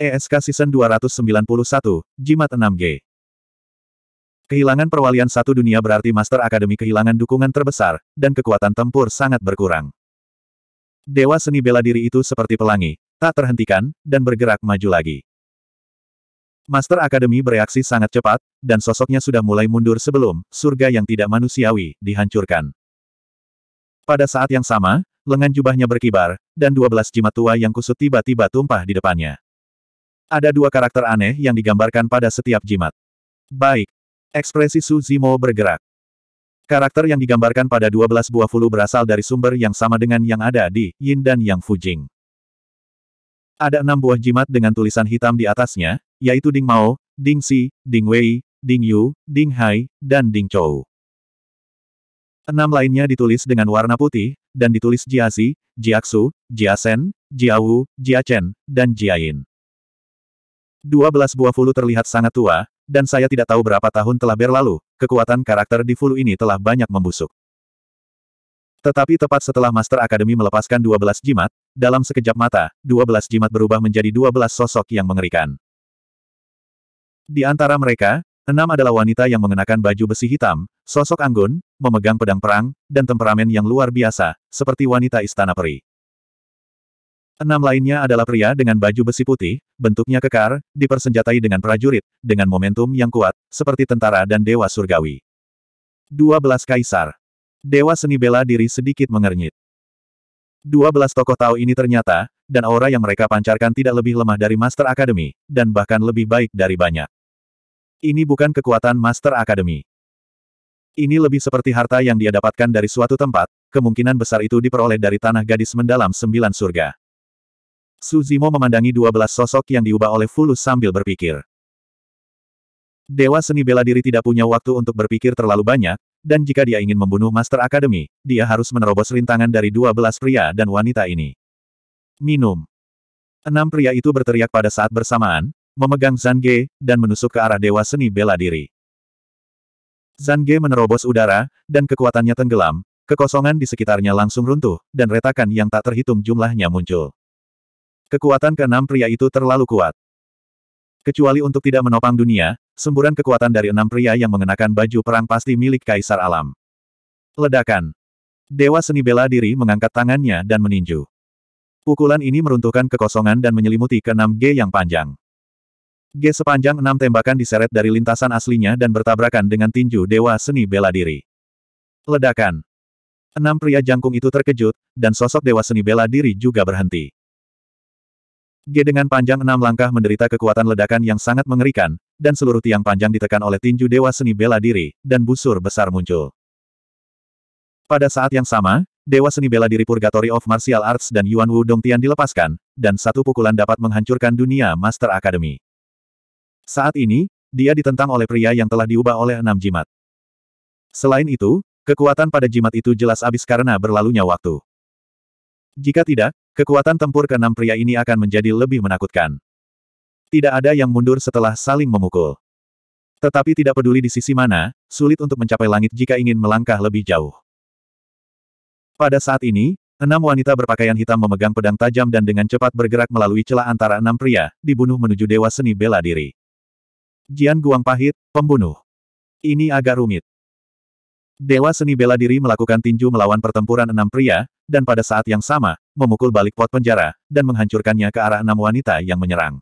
ESK Season 291, Jimat 6G. Kehilangan perwalian satu dunia berarti Master Akademi kehilangan dukungan terbesar, dan kekuatan tempur sangat berkurang. Dewa seni bela diri itu seperti pelangi, tak terhentikan, dan bergerak maju lagi. Master Akademi bereaksi sangat cepat, dan sosoknya sudah mulai mundur sebelum surga yang tidak manusiawi dihancurkan. Pada saat yang sama, lengan jubahnya berkibar, dan 12 jimat tua yang kusut tiba-tiba tumpah di depannya. Ada dua karakter aneh yang digambarkan pada setiap jimat. Baik. Ekspresi Su Zimo bergerak. Karakter yang digambarkan pada 12 buah fulu berasal dari sumber yang sama dengan yang ada di Yin dan Yang Fujing. Ada enam buah jimat dengan tulisan hitam di atasnya, yaitu Ding Mao, Ding Si, Ding Wei, Ding Yu, Ding Hai, dan Ding Chou. Enam lainnya ditulis dengan warna putih, dan ditulis Jia Jiazi, Jiaksu, Wu, Jia Chen, dan Jia Yin. 12 buah fulu terlihat sangat tua, dan saya tidak tahu berapa tahun telah berlalu, kekuatan karakter di fulu ini telah banyak membusuk. Tetapi tepat setelah Master akademi melepaskan dua belas jimat, dalam sekejap mata, dua belas jimat berubah menjadi dua belas sosok yang mengerikan. Di antara mereka, enam adalah wanita yang mengenakan baju besi hitam, sosok anggun, memegang pedang perang, dan temperamen yang luar biasa, seperti wanita istana peri. Enam lainnya adalah pria dengan baju besi putih, bentuknya kekar, dipersenjatai dengan prajurit, dengan momentum yang kuat, seperti tentara dan dewa surgawi. 12 Kaisar Dewa seni bela diri sedikit mengernyit. 12 tokoh tahu ini ternyata, dan aura yang mereka pancarkan tidak lebih lemah dari Master Academy, dan bahkan lebih baik dari banyak. Ini bukan kekuatan Master Academy. Ini lebih seperti harta yang dia dapatkan dari suatu tempat, kemungkinan besar itu diperoleh dari tanah gadis mendalam sembilan surga. Suzimo memandangi dua belas sosok yang diubah oleh Fulus sambil berpikir. Dewa seni bela diri tidak punya waktu untuk berpikir terlalu banyak, dan jika dia ingin membunuh Master Academy, dia harus menerobos rintangan dari dua belas pria dan wanita ini. Minum. Enam pria itu berteriak pada saat bersamaan, memegang Zange, dan menusuk ke arah Dewa Seni Bela Diri. Zange menerobos udara, dan kekuatannya tenggelam, kekosongan di sekitarnya langsung runtuh, dan retakan yang tak terhitung jumlahnya muncul. Kekuatan keenam pria itu terlalu kuat. Kecuali untuk tidak menopang dunia, semburan kekuatan dari enam pria yang mengenakan baju perang pasti milik Kaisar Alam. Ledakan. Dewa seni bela diri mengangkat tangannya dan meninju. Pukulan ini meruntuhkan kekosongan dan menyelimuti keenam G yang panjang. G sepanjang enam tembakan diseret dari lintasan aslinya dan bertabrakan dengan tinju Dewa Seni Bela Diri. Ledakan. Enam pria jangkung itu terkejut, dan sosok Dewa Seni Bela Diri juga berhenti. Gedengan panjang enam langkah menderita kekuatan ledakan yang sangat mengerikan, dan seluruh tiang panjang ditekan oleh tinju dewa seni bela diri, dan busur besar muncul. Pada saat yang sama, dewa seni bela diri Purgatory of Martial Arts dan Yuan Wu Dong Tian dilepaskan, dan satu pukulan dapat menghancurkan dunia Master Academy. Saat ini, dia ditentang oleh pria yang telah diubah oleh enam jimat. Selain itu, kekuatan pada jimat itu jelas habis karena berlalunya waktu. Jika tidak, kekuatan tempur keenam pria ini akan menjadi lebih menakutkan. Tidak ada yang mundur setelah saling memukul. Tetapi tidak peduli di sisi mana, sulit untuk mencapai langit jika ingin melangkah lebih jauh. Pada saat ini, enam wanita berpakaian hitam memegang pedang tajam dan dengan cepat bergerak melalui celah antara enam pria, dibunuh menuju Dewa Seni Bela Diri. Jian Guang Pahit, pembunuh. Ini agak rumit. Dewa seni bela diri melakukan tinju melawan pertempuran enam pria, dan pada saat yang sama, memukul balik pot penjara, dan menghancurkannya ke arah enam wanita yang menyerang.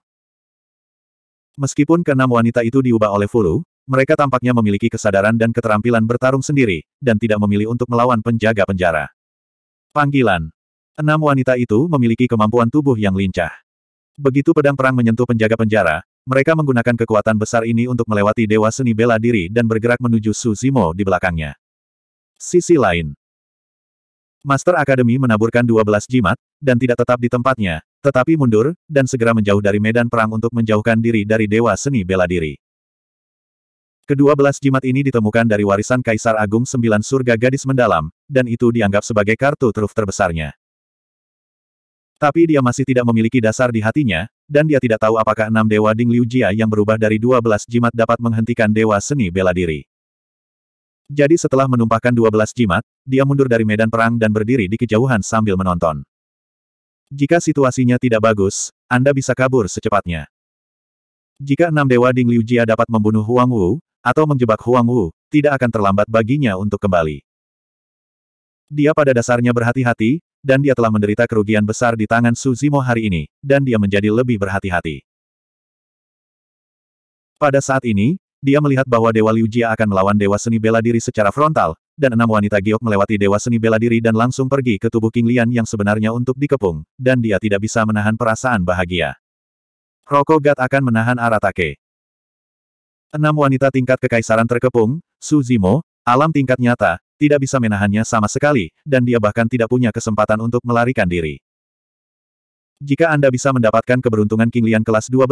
Meskipun keenam wanita itu diubah oleh Fulu, mereka tampaknya memiliki kesadaran dan keterampilan bertarung sendiri, dan tidak memilih untuk melawan penjaga penjara. Panggilan. Enam wanita itu memiliki kemampuan tubuh yang lincah. Begitu pedang perang menyentuh penjaga penjara, mereka menggunakan kekuatan besar ini untuk melewati dewa seni bela diri dan bergerak menuju Suzimo di belakangnya. Sisi lain. Master Akademi menaburkan 12 jimat, dan tidak tetap di tempatnya, tetapi mundur, dan segera menjauh dari medan perang untuk menjauhkan diri dari Dewa Seni Bela Diri. Kedua belas jimat ini ditemukan dari warisan Kaisar Agung Sembilan Surga Gadis Mendalam, dan itu dianggap sebagai kartu truf terbesarnya. Tapi dia masih tidak memiliki dasar di hatinya, dan dia tidak tahu apakah enam Dewa Ding Liu Jia yang berubah dari dua belas jimat dapat menghentikan Dewa Seni Bela Diri. Jadi setelah menumpahkan 12 jimat, dia mundur dari medan perang dan berdiri di kejauhan sambil menonton. Jika situasinya tidak bagus, Anda bisa kabur secepatnya. Jika enam dewa Ding Liu Jia dapat membunuh Huang Wu, atau menjebak Huang Wu, tidak akan terlambat baginya untuk kembali. Dia pada dasarnya berhati-hati, dan dia telah menderita kerugian besar di tangan Su Zimo hari ini, dan dia menjadi lebih berhati-hati. Pada saat ini, dia melihat bahwa Dewa Liu Jia akan melawan Dewa Seni Bela Diri secara frontal, dan enam wanita giok melewati Dewa Seni Bela Diri dan langsung pergi ke tubuh King Lian yang sebenarnya untuk dikepung, dan dia tidak bisa menahan perasaan bahagia. Roko Gat akan menahan Aratake. Enam wanita tingkat kekaisaran terkepung, Su Zimo, alam tingkat nyata, tidak bisa menahannya sama sekali, dan dia bahkan tidak punya kesempatan untuk melarikan diri. Jika Anda bisa mendapatkan keberuntungan King Lian kelas 12,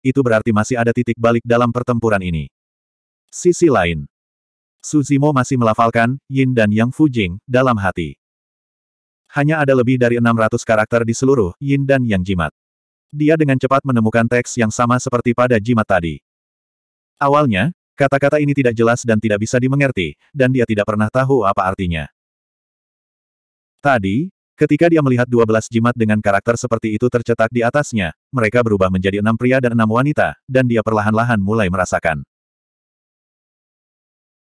itu berarti masih ada titik balik dalam pertempuran ini. Sisi lain. Suzimo masih melafalkan Yin dan Yang Fujing dalam hati. Hanya ada lebih dari 600 karakter di seluruh Yin dan Yang jimat. Dia dengan cepat menemukan teks yang sama seperti pada jimat tadi. Awalnya, kata-kata ini tidak jelas dan tidak bisa dimengerti, dan dia tidak pernah tahu apa artinya. Tadi, Ketika dia melihat 12 jimat dengan karakter seperti itu tercetak di atasnya, mereka berubah menjadi enam pria dan enam wanita, dan dia perlahan-lahan mulai merasakan.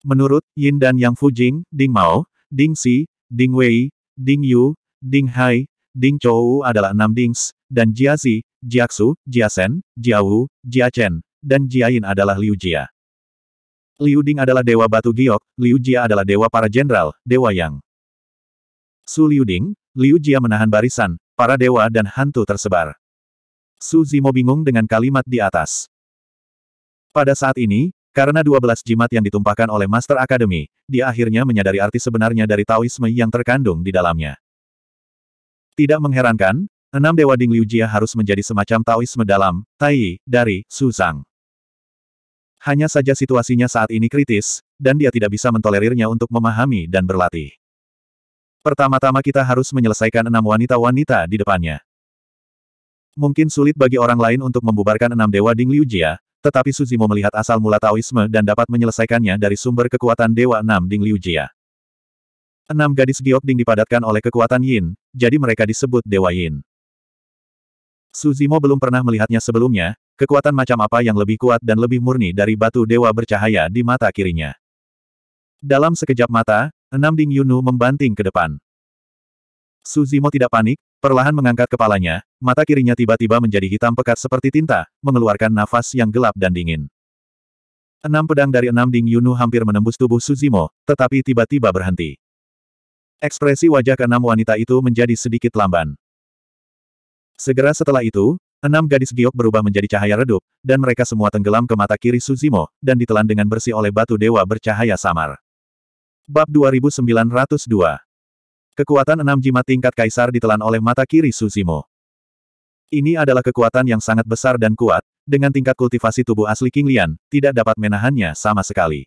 Menurut Yin dan Yang Fujing, Ding Mao, Ding Si, Ding Wei, Ding Yu, Ding Hai, Ding Chou adalah enam Dings, dan Jia Zi, Jia Wu, Jia Chen, dan Jia Yin adalah Liu Jia. Liu Ding adalah dewa batu giok, Liu Jia adalah dewa para jenderal, dewa yang. Su Liu Ding, Liu Jia menahan barisan, para dewa dan hantu tersebar. Su Zimo bingung dengan kalimat di atas. Pada saat ini, karena 12 jimat yang ditumpahkan oleh Master Academy, dia akhirnya menyadari arti sebenarnya dari Taoisme yang terkandung di dalamnya. Tidak mengherankan, enam Dewa Ding Liu Jia harus menjadi semacam Taoisme dalam, Tai, dari, Su Zhang. Hanya saja situasinya saat ini kritis, dan dia tidak bisa mentolerirnya untuk memahami dan berlatih. Pertama-tama kita harus menyelesaikan enam wanita-wanita di depannya. Mungkin sulit bagi orang lain untuk membubarkan enam dewa Ding Jia, tetapi Suzimo melihat asal mula Taoisme dan dapat menyelesaikannya dari sumber kekuatan dewa enam Ding Liu Jia. Enam gadis giok ding dipadatkan oleh kekuatan Yin, jadi mereka disebut Dewa Yin. Suzimo belum pernah melihatnya sebelumnya, kekuatan macam apa yang lebih kuat dan lebih murni dari batu dewa bercahaya di mata kirinya. Dalam sekejap mata, enam Ding Yunu membanting ke depan. Suzimo tidak panik, perlahan mengangkat kepalanya, mata kirinya tiba-tiba menjadi hitam pekat seperti tinta, mengeluarkan nafas yang gelap dan dingin. Enam pedang dari enam Ding Yunu hampir menembus tubuh Suzimo, tetapi tiba-tiba berhenti. Ekspresi wajah keenam wanita itu menjadi sedikit lamban. Segera setelah itu, enam gadis giok berubah menjadi cahaya redup, dan mereka semua tenggelam ke mata kiri Suzimo, dan ditelan dengan bersih oleh batu dewa bercahaya samar. Bab 2902 Kekuatan enam jimat tingkat kaisar ditelan oleh mata kiri Suzimo. Ini adalah kekuatan yang sangat besar dan kuat, dengan tingkat kultivasi tubuh asli King Lian, tidak dapat menahannya sama sekali.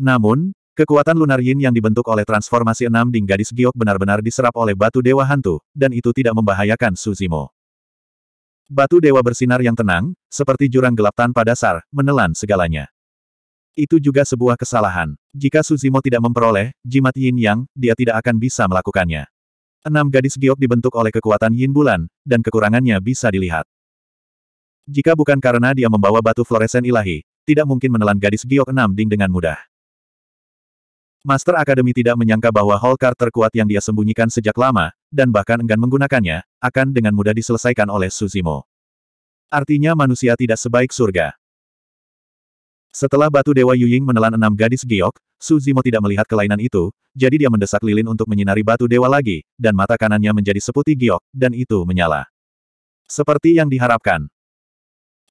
Namun, Kekuatan lunar yin yang dibentuk oleh transformasi enam ding gadis giok benar-benar diserap oleh batu dewa hantu, dan itu tidak membahayakan Suzimo. Batu dewa bersinar yang tenang, seperti jurang gelap tanpa dasar, menelan segalanya. Itu juga sebuah kesalahan. Jika Suzimo tidak memperoleh jimat yin yang, dia tidak akan bisa melakukannya. Enam gadis giok dibentuk oleh kekuatan yin bulan, dan kekurangannya bisa dilihat. Jika bukan karena dia membawa batu floresen ilahi, tidak mungkin menelan gadis giok enam ding dengan mudah. Master Akademi tidak menyangka bahwa holkar terkuat yang dia sembunyikan sejak lama, dan bahkan enggan menggunakannya, akan dengan mudah diselesaikan oleh Suzimo. Artinya manusia tidak sebaik surga. Setelah batu Dewa Yuying menelan enam gadis giok, Su Zimo tidak melihat kelainan itu, jadi dia mendesak lilin untuk menyinari batu dewa lagi, dan mata kanannya menjadi seputih giok, dan itu menyala. Seperti yang diharapkan.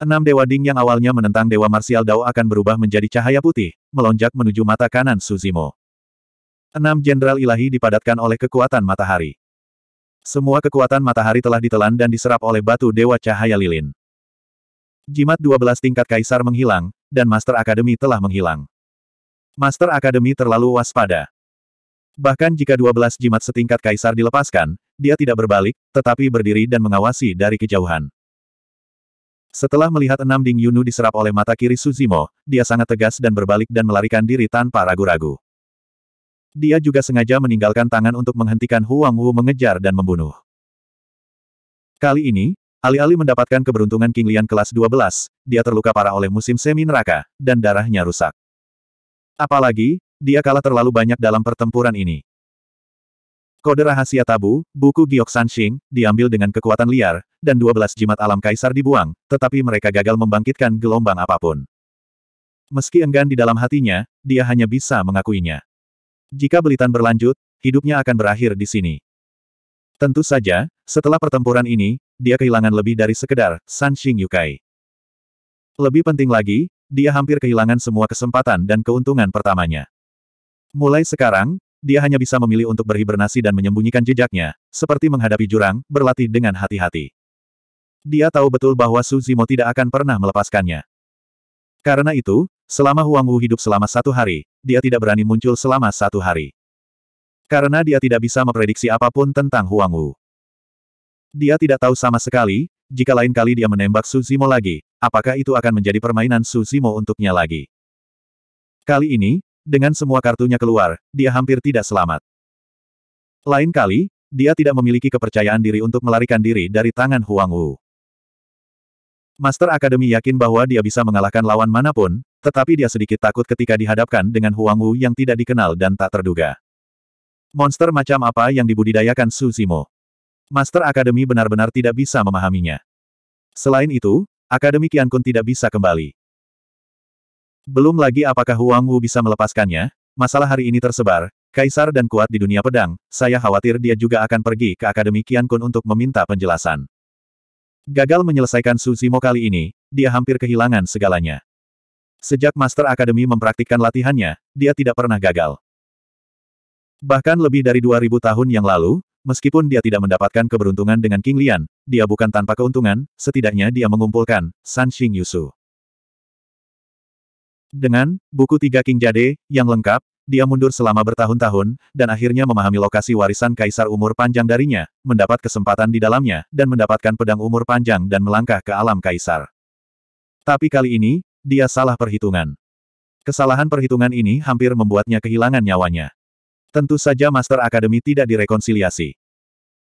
Enam Dewa Ding yang awalnya menentang Dewa Marsial Dao akan berubah menjadi cahaya putih, melonjak menuju mata kanan Su Zimo. Enam Jenderal Ilahi dipadatkan oleh kekuatan matahari. Semua kekuatan matahari telah ditelan dan diserap oleh batu Dewa Cahaya Lilin. Jimat 12 tingkat kaisar menghilang, dan Master Akademi telah menghilang. Master Akademi terlalu waspada. Bahkan jika 12 jimat setingkat kaisar dilepaskan, dia tidak berbalik, tetapi berdiri dan mengawasi dari kejauhan. Setelah melihat enam Ding Yunu diserap oleh mata kiri Suzimo, dia sangat tegas dan berbalik dan melarikan diri tanpa ragu-ragu. Dia juga sengaja meninggalkan tangan untuk menghentikan Huang Wu mengejar dan membunuh. Kali ini, Alih-alih mendapatkan keberuntungan King Lian kelas 12, dia terluka parah oleh musim semi neraka, dan darahnya rusak. Apalagi, dia kalah terlalu banyak dalam pertempuran ini. Kode rahasia tabu, buku Giok Sanxing, diambil dengan kekuatan liar, dan 12 jimat alam kaisar dibuang, tetapi mereka gagal membangkitkan gelombang apapun. Meski enggan di dalam hatinya, dia hanya bisa mengakuinya. Jika belitan berlanjut, hidupnya akan berakhir di sini. Tentu saja, setelah pertempuran ini, dia kehilangan lebih dari sekedar Sanxing Xing Yukai. Lebih penting lagi, dia hampir kehilangan semua kesempatan dan keuntungan pertamanya. Mulai sekarang, dia hanya bisa memilih untuk berhibernasi dan menyembunyikan jejaknya, seperti menghadapi jurang, berlatih dengan hati-hati. Dia tahu betul bahwa Suzimo tidak akan pernah melepaskannya. Karena itu, selama Huang Wu hidup selama satu hari, dia tidak berani muncul selama satu hari. Karena dia tidak bisa memprediksi apapun tentang Huang Wu. Dia tidak tahu sama sekali, jika lain kali dia menembak Su Suzimo lagi, apakah itu akan menjadi permainan Su Suzimo untuknya lagi. Kali ini, dengan semua kartunya keluar, dia hampir tidak selamat. Lain kali, dia tidak memiliki kepercayaan diri untuk melarikan diri dari tangan Huang Wu. Master Akademi yakin bahwa dia bisa mengalahkan lawan manapun, tetapi dia sedikit takut ketika dihadapkan dengan Huang Wu yang tidak dikenal dan tak terduga. Monster macam apa yang dibudidayakan Su Master Akademi benar-benar tidak bisa memahaminya. Selain itu, Akademi Kian Kun tidak bisa kembali. Belum lagi apakah Huang Wu bisa melepaskannya, masalah hari ini tersebar, Kaisar dan kuat di dunia pedang, saya khawatir dia juga akan pergi ke Akademi Kian Kun untuk meminta penjelasan. Gagal menyelesaikan Suzimo kali ini, dia hampir kehilangan segalanya. Sejak Master Akademi mempraktikkan latihannya, dia tidak pernah gagal. Bahkan lebih dari 2000 tahun yang lalu, meskipun dia tidak mendapatkan keberuntungan dengan King Lian, dia bukan tanpa keuntungan, setidaknya dia mengumpulkan San Xing Yusu. Dengan buku Tiga King Jade yang lengkap, dia mundur selama bertahun-tahun, dan akhirnya memahami lokasi warisan kaisar umur panjang darinya, mendapat kesempatan di dalamnya, dan mendapatkan pedang umur panjang dan melangkah ke alam kaisar. Tapi kali ini, dia salah perhitungan. Kesalahan perhitungan ini hampir membuatnya kehilangan nyawanya. Tentu saja Master Akademi tidak direkonsiliasi.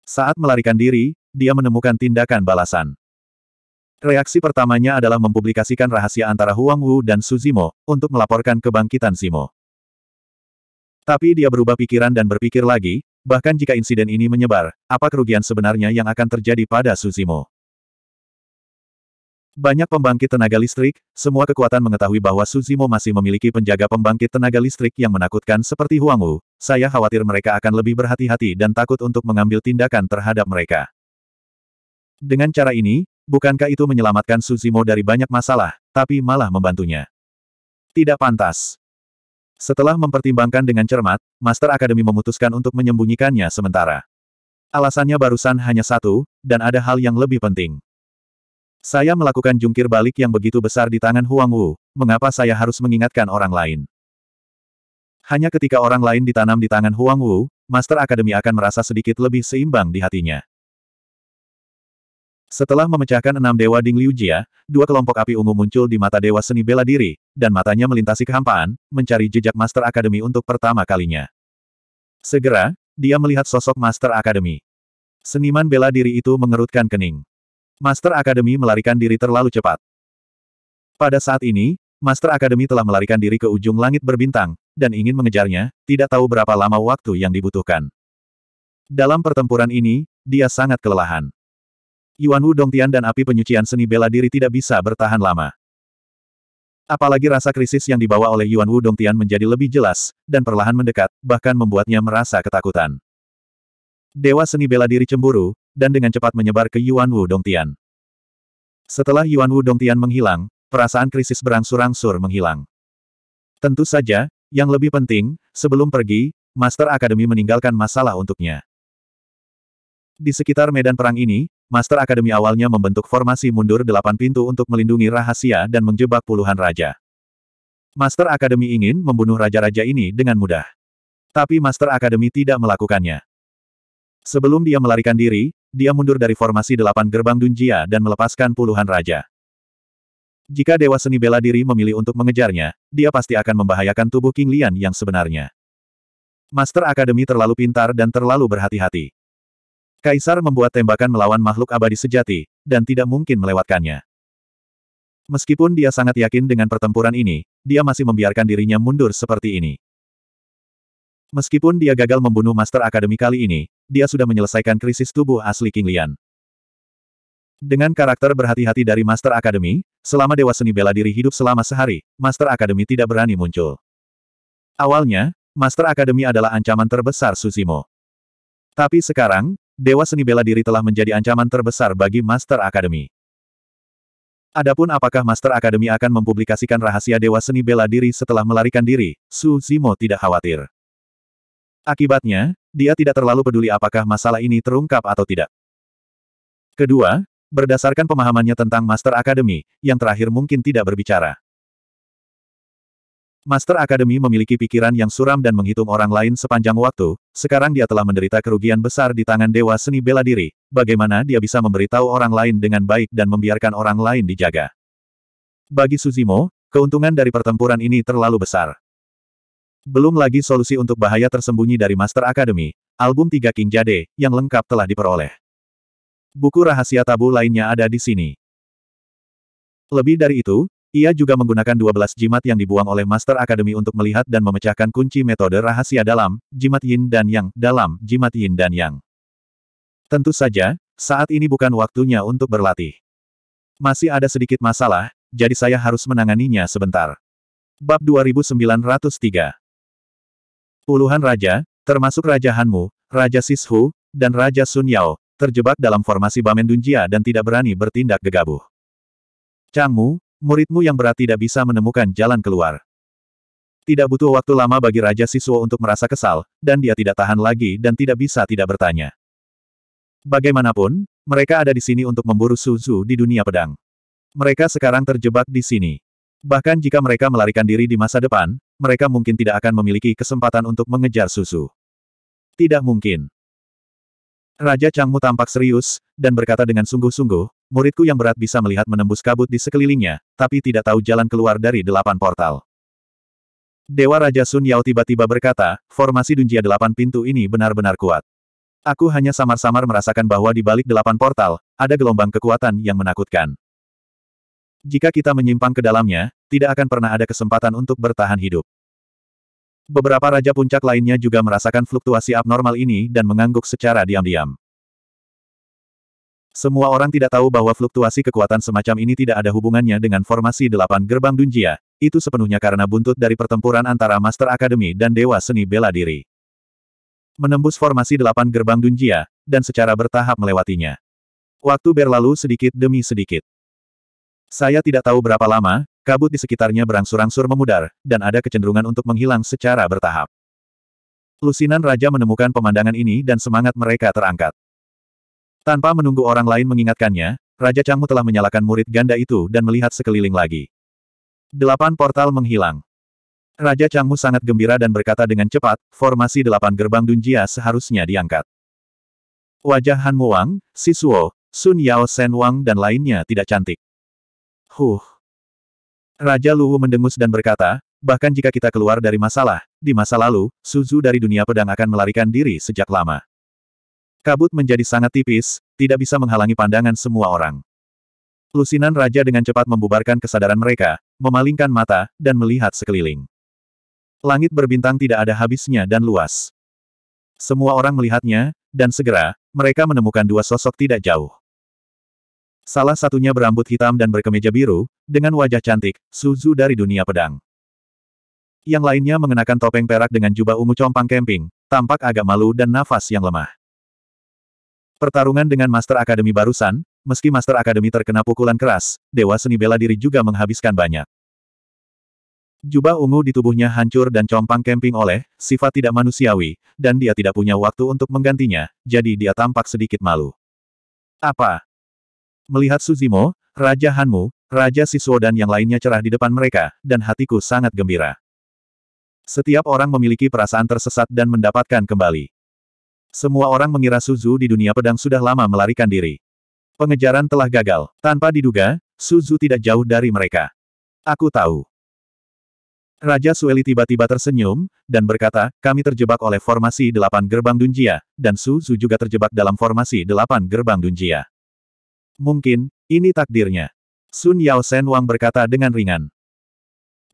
Saat melarikan diri, dia menemukan tindakan balasan. Reaksi pertamanya adalah mempublikasikan rahasia antara Huang Wu dan Suzimo, untuk melaporkan kebangkitan Simo. Tapi dia berubah pikiran dan berpikir lagi, bahkan jika insiden ini menyebar, apa kerugian sebenarnya yang akan terjadi pada Suzimo? Banyak pembangkit tenaga listrik, semua kekuatan mengetahui bahwa Suzimo masih memiliki penjaga pembangkit tenaga listrik yang menakutkan seperti Huangwu. Saya khawatir mereka akan lebih berhati-hati dan takut untuk mengambil tindakan terhadap mereka. Dengan cara ini, bukankah itu menyelamatkan Suzimo dari banyak masalah, tapi malah membantunya? Tidak pantas. Setelah mempertimbangkan dengan cermat, Master Akademi memutuskan untuk menyembunyikannya sementara. Alasannya barusan hanya satu, dan ada hal yang lebih penting. Saya melakukan jungkir balik yang begitu besar di tangan Huang Wu, mengapa saya harus mengingatkan orang lain? Hanya ketika orang lain ditanam di tangan Huang Wu, Master Akademi akan merasa sedikit lebih seimbang di hatinya. Setelah memecahkan enam dewa Ding Liu Jia, dua kelompok api ungu muncul di mata dewa seni bela diri, dan matanya melintasi kehampaan, mencari jejak Master Akademi untuk pertama kalinya. Segera, dia melihat sosok Master Akademi. Seniman bela diri itu mengerutkan kening. Master Akademi melarikan diri terlalu cepat. Pada saat ini, Master Akademi telah melarikan diri ke ujung langit berbintang, dan ingin mengejarnya, tidak tahu berapa lama waktu yang dibutuhkan. Dalam pertempuran ini, dia sangat kelelahan. Yuan Wu Dongtian dan api penyucian seni bela diri tidak bisa bertahan lama. Apalagi rasa krisis yang dibawa oleh Yuan Wu Dongtian menjadi lebih jelas, dan perlahan mendekat, bahkan membuatnya merasa ketakutan. Dewa seni bela diri cemburu, dan dengan cepat menyebar ke Yuan Wu Dongtian. Setelah Yuan Wu Dongtian menghilang, perasaan krisis berangsur-angsur menghilang. Tentu saja, yang lebih penting, sebelum pergi, Master Akademi meninggalkan masalah untuknya. Di sekitar medan perang ini, Master Akademi awalnya membentuk formasi mundur delapan pintu untuk melindungi rahasia dan menjebak puluhan raja. Master Akademi ingin membunuh raja-raja ini dengan mudah. Tapi Master Akademi tidak melakukannya. Sebelum dia melarikan diri, dia mundur dari formasi delapan gerbang Dunjia dan melepaskan puluhan raja. Jika Dewa Seni Bela Diri memilih untuk mengejarnya, dia pasti akan membahayakan tubuh King Lian yang sebenarnya. Master Akademi terlalu pintar dan terlalu berhati-hati. Kaisar membuat tembakan melawan makhluk abadi sejati, dan tidak mungkin melewatkannya. Meskipun dia sangat yakin dengan pertempuran ini, dia masih membiarkan dirinya mundur seperti ini. Meskipun dia gagal membunuh Master Akademi kali ini, dia sudah menyelesaikan krisis tubuh asli King Lian. Dengan karakter berhati-hati dari Master Academy, selama Dewa Seni Bela Diri hidup selama sehari, Master Academy tidak berani muncul. Awalnya, Master Academy adalah ancaman terbesar Suzimo. Tapi sekarang, Dewa Seni Bela Diri telah menjadi ancaman terbesar bagi Master Academy. Adapun apakah Master Academy akan mempublikasikan rahasia Dewa Seni Bela Diri setelah melarikan diri, Su Zimo tidak khawatir. Akibatnya, dia tidak terlalu peduli apakah masalah ini terungkap atau tidak. Kedua, berdasarkan pemahamannya tentang Master Academy, yang terakhir mungkin tidak berbicara. Master Academy memiliki pikiran yang suram dan menghitung orang lain sepanjang waktu, sekarang dia telah menderita kerugian besar di tangan Dewa Seni Bela Diri, bagaimana dia bisa memberitahu orang lain dengan baik dan membiarkan orang lain dijaga. Bagi Suzimo, keuntungan dari pertempuran ini terlalu besar. Belum lagi solusi untuk bahaya tersembunyi dari Master Academy, album Tiga King Jade, yang lengkap telah diperoleh. Buku rahasia tabu lainnya ada di sini. Lebih dari itu, ia juga menggunakan 12 jimat yang dibuang oleh Master Academy untuk melihat dan memecahkan kunci metode rahasia dalam, jimat yin dan yang, dalam, jimat yin dan yang. Tentu saja, saat ini bukan waktunya untuk berlatih. Masih ada sedikit masalah, jadi saya harus menanganinya sebentar. Bab 2903 Puluhan raja, termasuk Raja Hanmu, Raja Sishu, dan Raja Sun Yao, terjebak dalam formasi Bamen Dunjia dan tidak berani bertindak gegabah. Changmu, muridmu yang berat tidak bisa menemukan jalan keluar. Tidak butuh waktu lama bagi Raja Sishu untuk merasa kesal, dan dia tidak tahan lagi dan tidak bisa tidak bertanya. Bagaimanapun, mereka ada di sini untuk memburu Suzu di dunia pedang. Mereka sekarang terjebak di sini. Bahkan jika mereka melarikan diri di masa depan, mereka mungkin tidak akan memiliki kesempatan untuk mengejar susu. Tidak mungkin. Raja Changmu tampak serius, dan berkata dengan sungguh-sungguh, muridku yang berat bisa melihat menembus kabut di sekelilingnya, tapi tidak tahu jalan keluar dari delapan portal. Dewa Raja Sun Yao tiba-tiba berkata, formasi dunjia delapan pintu ini benar-benar kuat. Aku hanya samar-samar merasakan bahwa di balik delapan portal, ada gelombang kekuatan yang menakutkan. Jika kita menyimpang ke dalamnya, tidak akan pernah ada kesempatan untuk bertahan hidup. Beberapa raja puncak lainnya juga merasakan fluktuasi abnormal ini dan mengangguk secara diam-diam. Semua orang tidak tahu bahwa fluktuasi kekuatan semacam ini tidak ada hubungannya dengan formasi delapan gerbang Dunjia, itu sepenuhnya karena buntut dari pertempuran antara Master Akademi dan Dewa Seni Bela Diri. Menembus formasi delapan gerbang Dunjia, dan secara bertahap melewatinya. Waktu berlalu sedikit demi sedikit. Saya tidak tahu berapa lama, kabut di sekitarnya berangsur-angsur memudar, dan ada kecenderungan untuk menghilang secara bertahap. Lusinan Raja menemukan pemandangan ini dan semangat mereka terangkat. Tanpa menunggu orang lain mengingatkannya, Raja Changmu telah menyalakan murid ganda itu dan melihat sekeliling lagi. Delapan portal menghilang. Raja Changmu sangat gembira dan berkata dengan cepat, formasi delapan gerbang Dunjia seharusnya diangkat. Wajah Han Muang, Sisuo, Sun Yao Sen Wang dan lainnya tidak cantik. Huh. Raja Luwu mendengus dan berkata, bahkan jika kita keluar dari masalah, di masa lalu, Suzu dari dunia pedang akan melarikan diri sejak lama. Kabut menjadi sangat tipis, tidak bisa menghalangi pandangan semua orang. Lusinan raja dengan cepat membubarkan kesadaran mereka, memalingkan mata, dan melihat sekeliling. Langit berbintang tidak ada habisnya dan luas. Semua orang melihatnya, dan segera, mereka menemukan dua sosok tidak jauh. Salah satunya berambut hitam dan berkemeja biru, dengan wajah cantik, Suzu dari dunia pedang. Yang lainnya mengenakan topeng perak dengan jubah ungu compang camping, tampak agak malu dan nafas yang lemah. Pertarungan dengan Master Akademi barusan, meski Master Akademi terkena pukulan keras, Dewa Seni Bela Diri juga menghabiskan banyak. Jubah ungu di tubuhnya hancur dan compang camping oleh sifat tidak manusiawi, dan dia tidak punya waktu untuk menggantinya, jadi dia tampak sedikit malu. Apa? Melihat Suzimo, Raja Hanmu, Raja Siswo dan yang lainnya cerah di depan mereka, dan hatiku sangat gembira. Setiap orang memiliki perasaan tersesat dan mendapatkan kembali. Semua orang mengira Suzu di dunia pedang sudah lama melarikan diri. Pengejaran telah gagal. Tanpa diduga, Suzu tidak jauh dari mereka. Aku tahu. Raja Sueli tiba-tiba tersenyum, dan berkata, kami terjebak oleh formasi delapan gerbang Dunjia, dan Suzu juga terjebak dalam formasi delapan gerbang Dunjia. Mungkin, ini takdirnya. Sun Yao Sen Wang berkata dengan ringan.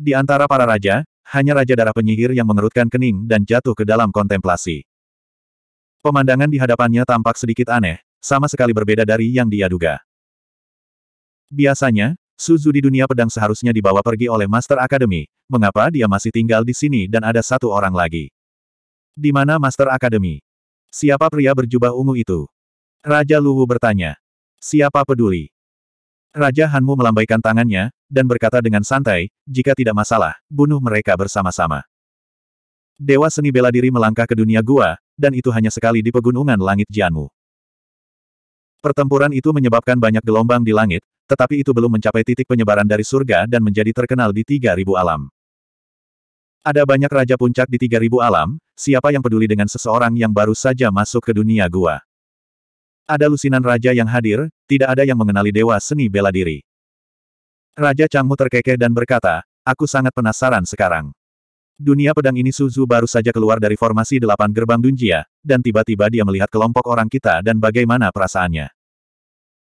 Di antara para raja, hanya Raja Darah Penyihir yang mengerutkan kening dan jatuh ke dalam kontemplasi. Pemandangan di hadapannya tampak sedikit aneh, sama sekali berbeda dari yang dia duga. Biasanya, Suzu di dunia pedang seharusnya dibawa pergi oleh Master Academy, mengapa dia masih tinggal di sini dan ada satu orang lagi? Di mana Master Academy? Siapa pria berjubah ungu itu? Raja Luwu bertanya. Siapa peduli? Raja Hanmu melambaikan tangannya, dan berkata dengan santai, jika tidak masalah, bunuh mereka bersama-sama. Dewa seni bela diri melangkah ke dunia gua, dan itu hanya sekali di pegunungan langit Jianmu. Pertempuran itu menyebabkan banyak gelombang di langit, tetapi itu belum mencapai titik penyebaran dari surga dan menjadi terkenal di 3000 alam. Ada banyak raja puncak di 3000 alam, siapa yang peduli dengan seseorang yang baru saja masuk ke dunia gua? Ada lusinan raja yang hadir, tidak ada yang mengenali dewa seni bela diri. Raja Changmu terkekeh dan berkata, aku sangat penasaran sekarang. Dunia pedang ini Suzu baru saja keluar dari formasi delapan gerbang Dunjia, dan tiba-tiba dia melihat kelompok orang kita dan bagaimana perasaannya.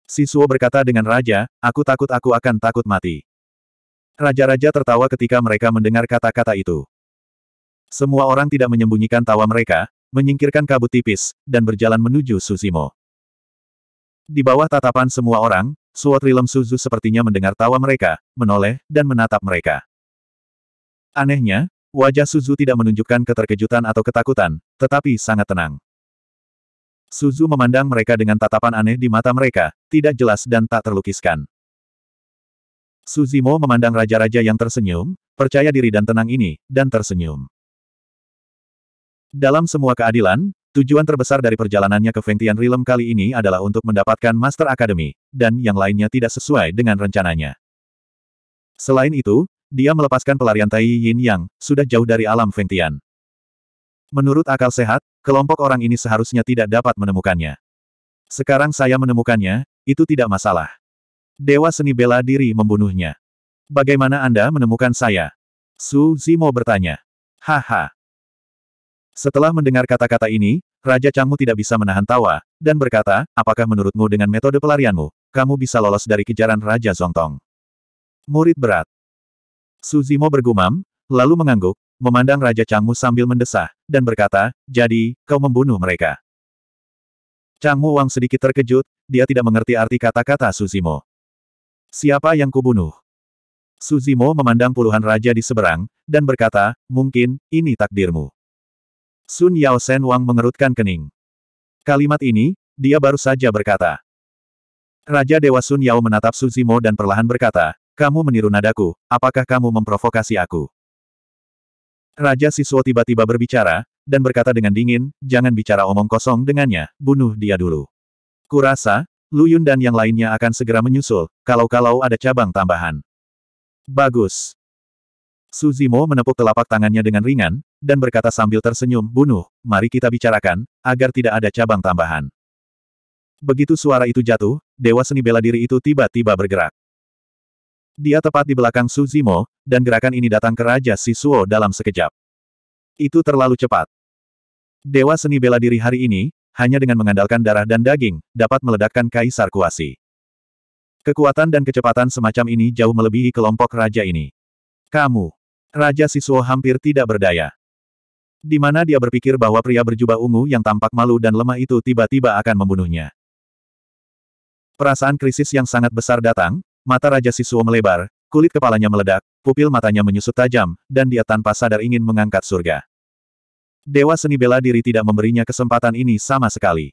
Sisuo berkata dengan raja, aku takut aku akan takut mati. Raja-raja tertawa ketika mereka mendengar kata-kata itu. Semua orang tidak menyembunyikan tawa mereka, menyingkirkan kabut tipis, dan berjalan menuju Suzimo. Di bawah tatapan semua orang, Suo Suzu sepertinya mendengar tawa mereka, menoleh, dan menatap mereka. Anehnya, wajah Suzu tidak menunjukkan keterkejutan atau ketakutan, tetapi sangat tenang. Suzu memandang mereka dengan tatapan aneh di mata mereka, tidak jelas dan tak terlukiskan. Suzimo memandang raja-raja yang tersenyum, percaya diri dan tenang ini, dan tersenyum. Dalam semua keadilan, Tujuan terbesar dari perjalanannya ke Fengtian Realm kali ini adalah untuk mendapatkan Master Academy, dan yang lainnya tidak sesuai dengan rencananya. Selain itu, dia melepaskan pelarian Tai Yin Yang, sudah jauh dari alam Fengtian. Menurut akal sehat, kelompok orang ini seharusnya tidak dapat menemukannya. Sekarang saya menemukannya, itu tidak masalah. Dewa seni bela diri membunuhnya. Bagaimana Anda menemukan saya? Su Zimo bertanya. Haha. Setelah mendengar kata-kata ini, Raja Changmu tidak bisa menahan tawa, dan berkata, apakah menurutmu dengan metode pelarianmu, kamu bisa lolos dari kejaran Raja Zongtong? Murid berat. Suzimo bergumam, lalu mengangguk, memandang Raja Changmu sambil mendesah, dan berkata, jadi, kau membunuh mereka. Changmu Wang sedikit terkejut, dia tidak mengerti arti kata-kata Suzimo. Siapa yang kubunuh? Suzimo memandang puluhan raja di seberang, dan berkata, mungkin, ini takdirmu. Sun Yao Sen Wang mengerutkan kening. Kalimat ini, dia baru saja berkata. Raja Dewa Sun Yao menatap Su Zimo dan perlahan berkata, kamu meniru nadaku, apakah kamu memprovokasi aku? Raja Siswo tiba-tiba berbicara, dan berkata dengan dingin, jangan bicara omong kosong dengannya, bunuh dia dulu. Kurasa, Lu Yun dan yang lainnya akan segera menyusul, kalau-kalau ada cabang tambahan. Bagus. Suzimo menepuk telapak tangannya dengan ringan, dan berkata sambil tersenyum, bunuh, mari kita bicarakan, agar tidak ada cabang tambahan. Begitu suara itu jatuh, dewa seni bela diri itu tiba-tiba bergerak. Dia tepat di belakang Su Zimo, dan gerakan ini datang ke Raja Sisuo dalam sekejap. Itu terlalu cepat. Dewa seni bela diri hari ini, hanya dengan mengandalkan darah dan daging, dapat meledakkan Kaisar Kuasi. Kekuatan dan kecepatan semacam ini jauh melebihi kelompok raja ini. Kamu, Raja Siswo hampir tidak berdaya di mana dia berpikir bahwa pria berjubah ungu yang tampak malu dan lemah itu tiba-tiba akan membunuhnya. Perasaan krisis yang sangat besar datang, mata Raja Sisuo melebar, kulit kepalanya meledak, pupil matanya menyusut tajam, dan dia tanpa sadar ingin mengangkat surga. Dewa seni bela diri tidak memberinya kesempatan ini sama sekali.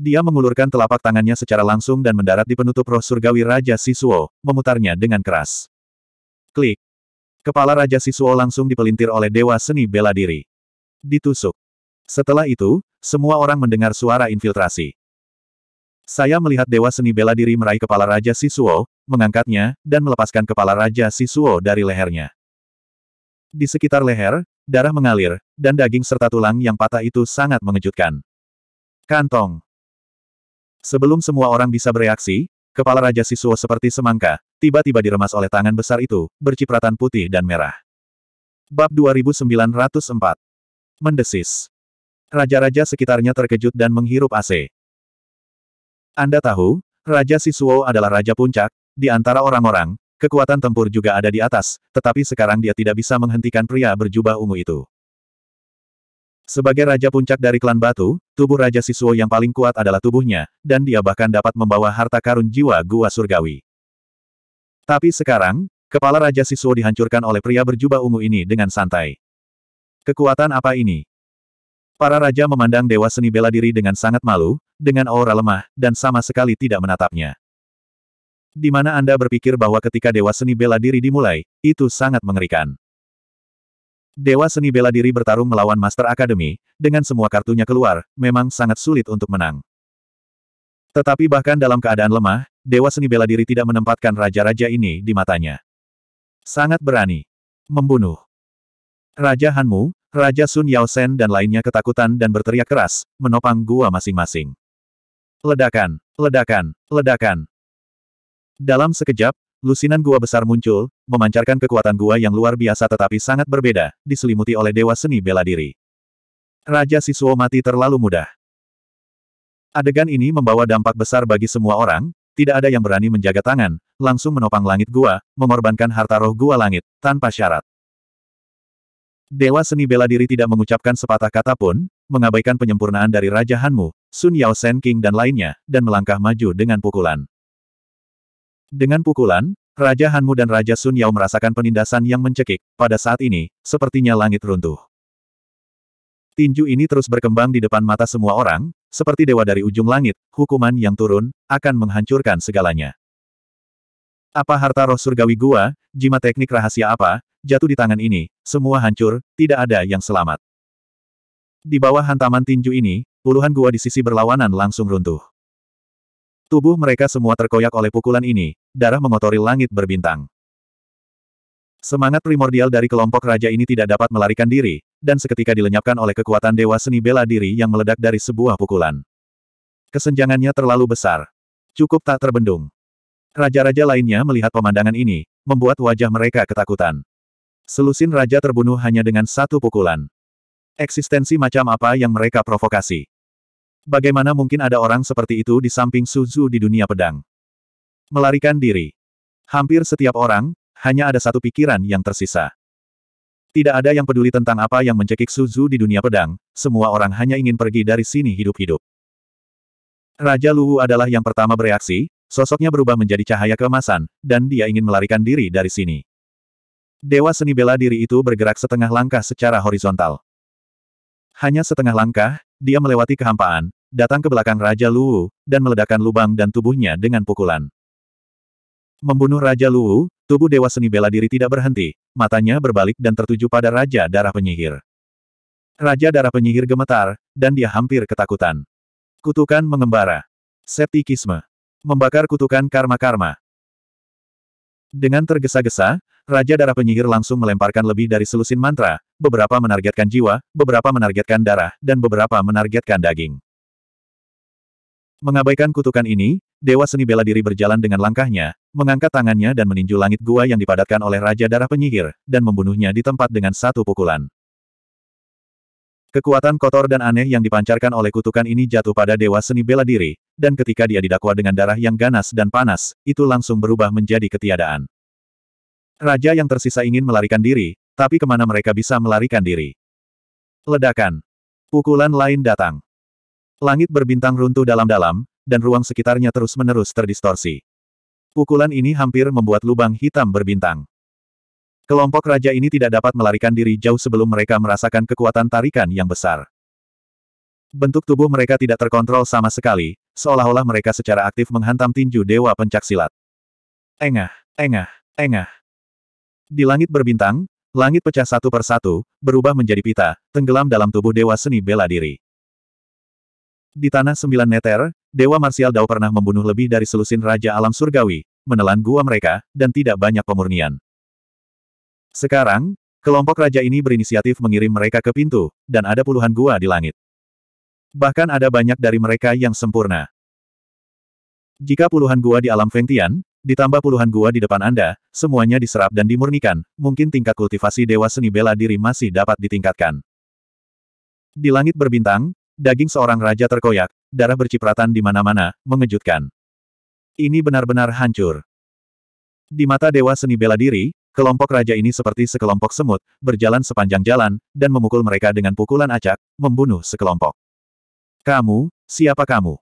Dia mengulurkan telapak tangannya secara langsung dan mendarat di penutup roh surgawi Raja Sisuo, memutarnya dengan keras. Klik. Kepala Raja Sisuo langsung dipelintir oleh Dewa Seni Bela Diri ditusuk. Setelah itu, semua orang mendengar suara infiltrasi. Saya melihat Dewa Seni Bela Diri meraih kepala Raja Sisuo, mengangkatnya, dan melepaskan kepala Raja Sisuo dari lehernya. Di sekitar leher, darah mengalir, dan daging serta tulang yang patah itu sangat mengejutkan. Kantong. Sebelum semua orang bisa bereaksi, kepala Raja Sisuo seperti semangka, tiba-tiba diremas oleh tangan besar itu, bercipratan putih dan merah. Bab 2904 mendesis. Raja-raja sekitarnya terkejut dan menghirup AC. Anda tahu, Raja Sisuo adalah Raja Puncak, di antara orang-orang, kekuatan tempur juga ada di atas, tetapi sekarang dia tidak bisa menghentikan pria berjubah ungu itu. Sebagai Raja Puncak dari klan Batu, tubuh Raja Sisuo yang paling kuat adalah tubuhnya, dan dia bahkan dapat membawa harta karun jiwa gua surgawi. Tapi sekarang, kepala Raja Sisuo dihancurkan oleh pria berjubah ungu ini dengan santai. Kekuatan apa ini? Para raja memandang Dewa Seni Bela Diri dengan sangat malu, dengan aura lemah, dan sama sekali tidak menatapnya. Di mana Anda berpikir bahwa ketika Dewa Seni Bela Diri dimulai, itu sangat mengerikan. Dewa Seni Bela Diri bertarung melawan Master Academy, dengan semua kartunya keluar, memang sangat sulit untuk menang. Tetapi bahkan dalam keadaan lemah, Dewa Seni Bela Diri tidak menempatkan raja-raja ini di matanya. Sangat berani. Membunuh. Raja Hanmu, Raja Sun Yao Sen dan lainnya ketakutan dan berteriak keras, menopang gua masing-masing. Ledakan, ledakan, ledakan. Dalam sekejap, lusinan gua besar muncul, memancarkan kekuatan gua yang luar biasa tetapi sangat berbeda, diselimuti oleh dewa seni bela diri. Raja Sisuo mati terlalu mudah. Adegan ini membawa dampak besar bagi semua orang, tidak ada yang berani menjaga tangan, langsung menopang langit gua, mengorbankan harta roh gua langit, tanpa syarat. Dewa seni bela diri tidak mengucapkan sepatah kata pun, mengabaikan penyempurnaan dari Raja Hanmu, Sun Yao Sen King dan lainnya, dan melangkah maju dengan pukulan. Dengan pukulan, Raja Hanmu dan Raja Sun Yao merasakan penindasan yang mencekik, pada saat ini, sepertinya langit runtuh. Tinju ini terus berkembang di depan mata semua orang, seperti dewa dari ujung langit, hukuman yang turun, akan menghancurkan segalanya. Apa harta roh surgawi gua, jimat teknik rahasia apa, jatuh di tangan ini, semua hancur, tidak ada yang selamat. Di bawah hantaman tinju ini, puluhan gua di sisi berlawanan langsung runtuh. Tubuh mereka semua terkoyak oleh pukulan ini, darah mengotori langit berbintang. Semangat primordial dari kelompok raja ini tidak dapat melarikan diri, dan seketika dilenyapkan oleh kekuatan dewa seni bela diri yang meledak dari sebuah pukulan. Kesenjangannya terlalu besar. Cukup tak terbendung. Raja-raja lainnya melihat pemandangan ini, membuat wajah mereka ketakutan. Selusin raja terbunuh hanya dengan satu pukulan. Eksistensi macam apa yang mereka provokasi? Bagaimana mungkin ada orang seperti itu di samping Suzu di dunia pedang? Melarikan diri. Hampir setiap orang, hanya ada satu pikiran yang tersisa. Tidak ada yang peduli tentang apa yang mencekik Suzu di dunia pedang, semua orang hanya ingin pergi dari sini hidup-hidup. Raja Luwu adalah yang pertama bereaksi, Sosoknya berubah menjadi cahaya kemasan, dan dia ingin melarikan diri dari sini. Dewa seni bela diri itu bergerak setengah langkah secara horizontal. Hanya setengah langkah, dia melewati kehampaan, datang ke belakang Raja Luwu, dan meledakkan lubang dan tubuhnya dengan pukulan. Membunuh Raja Luwu, tubuh Dewa Seni Bela Diri tidak berhenti, matanya berbalik dan tertuju pada Raja Darah Penyihir. Raja Darah Penyihir gemetar, dan dia hampir ketakutan. Kutukan mengembara. Septikisme. Membakar kutukan karma-karma. Dengan tergesa-gesa, Raja Darah Penyihir langsung melemparkan lebih dari selusin mantra, beberapa menargetkan jiwa, beberapa menargetkan darah, dan beberapa menargetkan daging. Mengabaikan kutukan ini, Dewa Seni Bela Diri berjalan dengan langkahnya, mengangkat tangannya dan meninju langit gua yang dipadatkan oleh Raja Darah Penyihir, dan membunuhnya di tempat dengan satu pukulan. Kekuatan kotor dan aneh yang dipancarkan oleh kutukan ini jatuh pada Dewa Seni Bela Diri, dan ketika dia didakwa dengan darah yang ganas dan panas, itu langsung berubah menjadi ketiadaan. Raja yang tersisa ingin melarikan diri, tapi kemana mereka bisa melarikan diri? Ledakan. Pukulan lain datang. Langit berbintang runtuh dalam-dalam, dan ruang sekitarnya terus-menerus terdistorsi. Pukulan ini hampir membuat lubang hitam berbintang. Kelompok raja ini tidak dapat melarikan diri jauh sebelum mereka merasakan kekuatan tarikan yang besar. Bentuk tubuh mereka tidak terkontrol sama sekali, seolah-olah mereka secara aktif menghantam tinju Dewa Pencak Silat. Engah, engah, engah. Di langit berbintang, langit pecah satu persatu, berubah menjadi pita, tenggelam dalam tubuh Dewa Seni Bela Diri. Di Tanah Sembilan meter, Dewa Marsial Dao pernah membunuh lebih dari selusin Raja Alam Surgawi, menelan gua mereka, dan tidak banyak pemurnian. Sekarang, kelompok raja ini berinisiatif mengirim mereka ke pintu, dan ada puluhan gua di langit. Bahkan ada banyak dari mereka yang sempurna. Jika puluhan gua di alam Fengtian, ditambah puluhan gua di depan Anda, semuanya diserap dan dimurnikan, mungkin tingkat kultivasi dewa seni bela diri masih dapat ditingkatkan. Di langit berbintang, daging seorang raja terkoyak, darah bercipratan di mana-mana, mengejutkan. Ini benar-benar hancur. Di mata dewa seni bela diri, kelompok raja ini seperti sekelompok semut, berjalan sepanjang jalan, dan memukul mereka dengan pukulan acak, membunuh sekelompok. Kamu, siapa kamu?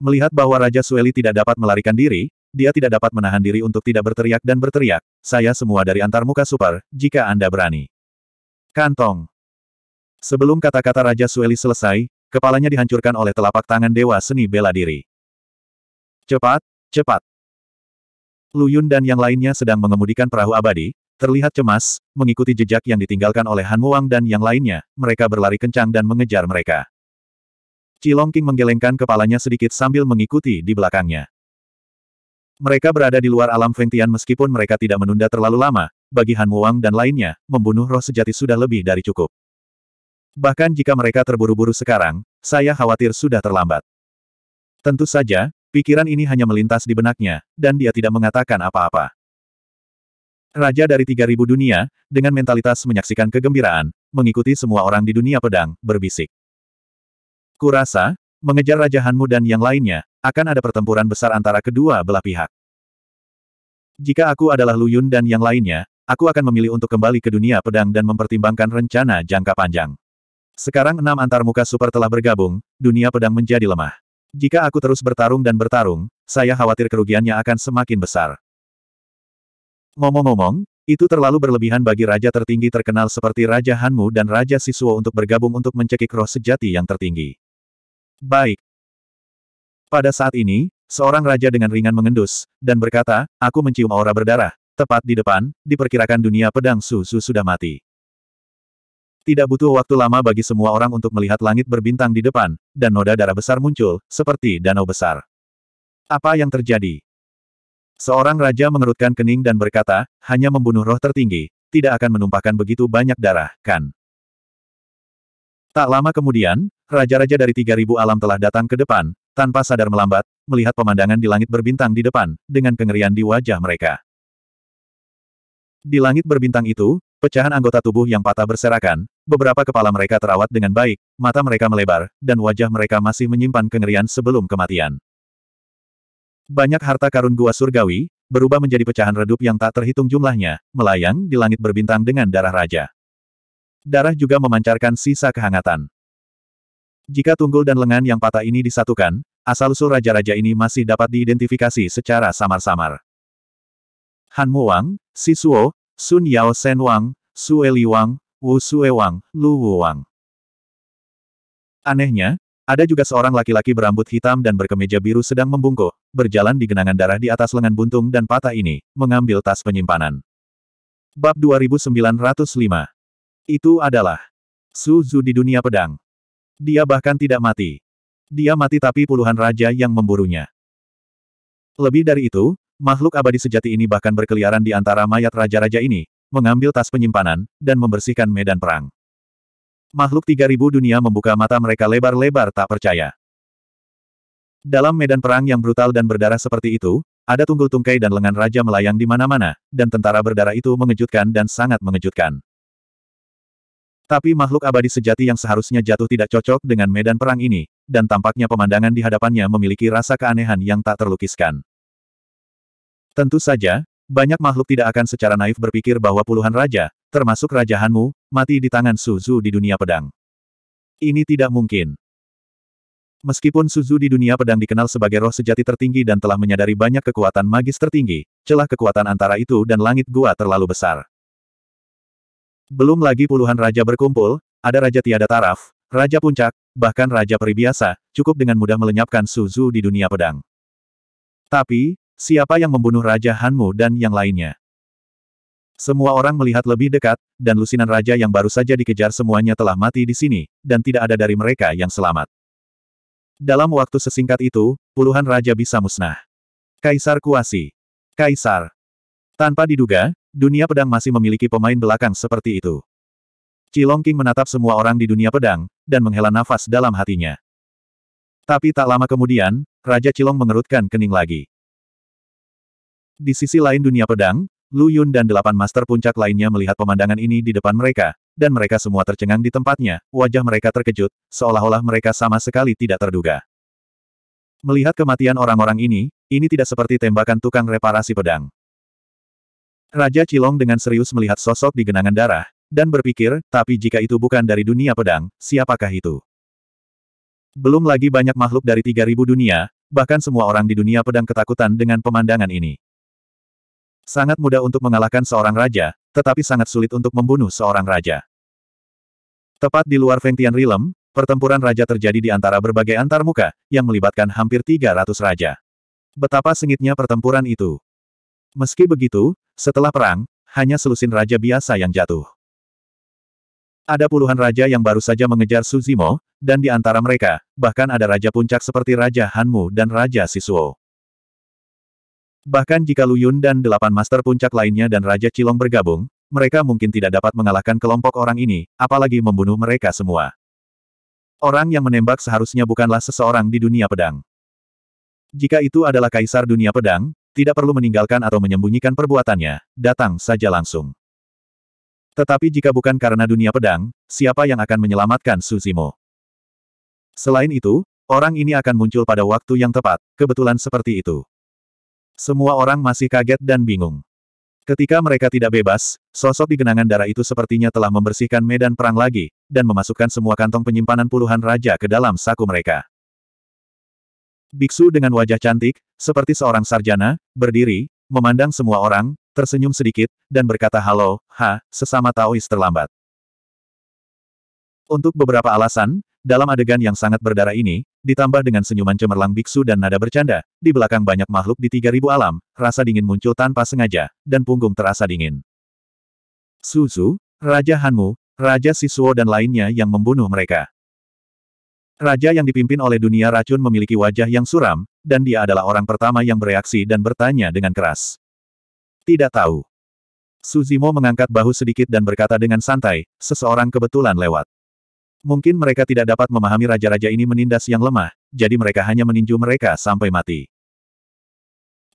Melihat bahwa Raja Sueli tidak dapat melarikan diri, dia tidak dapat menahan diri untuk tidak berteriak dan berteriak, saya semua dari antar muka super, jika Anda berani. Kantong. Sebelum kata-kata Raja Sueli selesai, kepalanya dihancurkan oleh telapak tangan Dewa Seni Bela Diri. Cepat, cepat. Lu Yun dan yang lainnya sedang mengemudikan perahu abadi, terlihat cemas, mengikuti jejak yang ditinggalkan oleh Han Muang dan yang lainnya, mereka berlari kencang dan mengejar mereka. Qilong menggelengkan kepalanya sedikit sambil mengikuti di belakangnya. Mereka berada di luar alam Fengtian meskipun mereka tidak menunda terlalu lama, bagi Han Muang dan lainnya, membunuh roh sejati sudah lebih dari cukup. Bahkan jika mereka terburu-buru sekarang, saya khawatir sudah terlambat. Tentu saja, pikiran ini hanya melintas di benaknya, dan dia tidak mengatakan apa-apa. Raja dari 3000 dunia, dengan mentalitas menyaksikan kegembiraan, mengikuti semua orang di dunia pedang, berbisik. Kurasa, mengejar Raja Hanmu dan yang lainnya, akan ada pertempuran besar antara kedua belah pihak. Jika aku adalah Lu Yun dan yang lainnya, aku akan memilih untuk kembali ke dunia pedang dan mempertimbangkan rencana jangka panjang. Sekarang enam antar muka super telah bergabung, dunia pedang menjadi lemah. Jika aku terus bertarung dan bertarung, saya khawatir kerugiannya akan semakin besar. Ngomong-ngomong, itu terlalu berlebihan bagi raja tertinggi terkenal seperti Raja Hanmu dan Raja Siswa untuk bergabung untuk mencekik roh sejati yang tertinggi. Baik. Pada saat ini, seorang raja dengan ringan mengendus, dan berkata, aku mencium aura berdarah, tepat di depan, diperkirakan dunia pedang susu sudah mati. Tidak butuh waktu lama bagi semua orang untuk melihat langit berbintang di depan, dan noda darah besar muncul, seperti danau besar. Apa yang terjadi? Seorang raja mengerutkan kening dan berkata, hanya membunuh roh tertinggi, tidak akan menumpahkan begitu banyak darah, kan? Tak lama kemudian, Raja-raja dari 3000 alam telah datang ke depan, tanpa sadar melambat, melihat pemandangan di langit berbintang di depan, dengan kengerian di wajah mereka. Di langit berbintang itu, pecahan anggota tubuh yang patah berserakan, beberapa kepala mereka terawat dengan baik, mata mereka melebar, dan wajah mereka masih menyimpan kengerian sebelum kematian. Banyak harta karun gua surgawi, berubah menjadi pecahan redup yang tak terhitung jumlahnya, melayang di langit berbintang dengan darah raja. Darah juga memancarkan sisa kehangatan. Jika tunggul dan lengan yang patah ini disatukan, asal-usul raja-raja ini masih dapat diidentifikasi secara samar-samar. Han Mu Wang, Si Suo, Sun Yao Sen Wang, Sue Li Wang, Wu Sue Wang, Lu Wu Wang. Anehnya, ada juga seorang laki-laki berambut hitam dan berkemeja biru sedang membungkuk, berjalan di genangan darah di atas lengan buntung dan patah ini, mengambil tas penyimpanan. Bab 2905 Itu adalah Su Zhu di dunia pedang. Dia bahkan tidak mati. Dia mati tapi puluhan raja yang memburunya. Lebih dari itu, makhluk abadi sejati ini bahkan berkeliaran di antara mayat raja-raja ini, mengambil tas penyimpanan, dan membersihkan medan perang. Makhluk 3000 dunia membuka mata mereka lebar-lebar tak percaya. Dalam medan perang yang brutal dan berdarah seperti itu, ada tunggul tungkai dan lengan raja melayang di mana-mana, dan tentara berdarah itu mengejutkan dan sangat mengejutkan. Tapi makhluk abadi sejati yang seharusnya jatuh tidak cocok dengan medan perang ini, dan tampaknya pemandangan di hadapannya memiliki rasa keanehan yang tak terlukiskan. Tentu saja, banyak makhluk tidak akan secara naif berpikir bahwa puluhan raja, termasuk Raja Hanmu, mati di tangan Suzu di dunia pedang. Ini tidak mungkin. Meskipun Suzu di dunia pedang dikenal sebagai roh sejati tertinggi dan telah menyadari banyak kekuatan magis tertinggi, celah kekuatan antara itu dan langit gua terlalu besar. Belum lagi puluhan raja berkumpul, ada raja tiada taraf, raja puncak, bahkan raja peri biasa, cukup dengan mudah melenyapkan Suzu di dunia pedang. Tapi, siapa yang membunuh Raja Hanmu dan yang lainnya? Semua orang melihat lebih dekat, dan lusinan raja yang baru saja dikejar semuanya telah mati di sini, dan tidak ada dari mereka yang selamat. Dalam waktu sesingkat itu, puluhan raja bisa musnah. Kaisar Kuasi. Kaisar. Tanpa diduga, dunia pedang masih memiliki pemain belakang seperti itu. Qilong King menatap semua orang di dunia pedang, dan menghela nafas dalam hatinya. Tapi tak lama kemudian, Raja Cilong mengerutkan kening lagi. Di sisi lain dunia pedang, Lu Yun dan delapan master puncak lainnya melihat pemandangan ini di depan mereka, dan mereka semua tercengang di tempatnya, wajah mereka terkejut, seolah-olah mereka sama sekali tidak terduga. Melihat kematian orang-orang ini, ini tidak seperti tembakan tukang reparasi pedang. Raja Cilong dengan serius melihat sosok di genangan darah, dan berpikir, tapi jika itu bukan dari dunia pedang, siapakah itu? Belum lagi banyak makhluk dari 3000 dunia, bahkan semua orang di dunia pedang ketakutan dengan pemandangan ini. Sangat mudah untuk mengalahkan seorang raja, tetapi sangat sulit untuk membunuh seorang raja. Tepat di luar Feng Tian Realm, pertempuran raja terjadi di antara berbagai antarmuka, yang melibatkan hampir 300 raja. Betapa sengitnya pertempuran itu. Meski begitu, setelah perang, hanya selusin raja biasa yang jatuh. Ada puluhan raja yang baru saja mengejar Suzimo, dan di antara mereka, bahkan ada raja puncak seperti Raja Hanmu dan Raja Sisuo. Bahkan jika Lu Yun dan delapan master puncak lainnya dan Raja Cilong bergabung, mereka mungkin tidak dapat mengalahkan kelompok orang ini, apalagi membunuh mereka semua. Orang yang menembak seharusnya bukanlah seseorang di dunia pedang. Jika itu adalah kaisar dunia pedang, tidak perlu meninggalkan atau menyembunyikan perbuatannya, datang saja langsung. Tetapi jika bukan karena dunia pedang, siapa yang akan menyelamatkan Suzimo? Selain itu, orang ini akan muncul pada waktu yang tepat, kebetulan seperti itu. Semua orang masih kaget dan bingung. Ketika mereka tidak bebas, sosok di genangan darah itu sepertinya telah membersihkan medan perang lagi, dan memasukkan semua kantong penyimpanan puluhan raja ke dalam saku mereka. Biksu dengan wajah cantik, seperti seorang sarjana, berdiri, memandang semua orang, tersenyum sedikit, dan berkata halo, ha, sesama Taois terlambat. Untuk beberapa alasan, dalam adegan yang sangat berdarah ini, ditambah dengan senyuman cemerlang biksu dan nada bercanda, di belakang banyak makhluk di 3000 alam, rasa dingin muncul tanpa sengaja, dan punggung terasa dingin. Suzu, Raja Hanmu, Raja Sisuo dan lainnya yang membunuh mereka. Raja yang dipimpin oleh dunia racun memiliki wajah yang suram, dan dia adalah orang pertama yang bereaksi dan bertanya dengan keras. Tidak tahu. Suzimo mengangkat bahu sedikit dan berkata dengan santai, seseorang kebetulan lewat. Mungkin mereka tidak dapat memahami raja-raja ini menindas yang lemah, jadi mereka hanya meninju mereka sampai mati.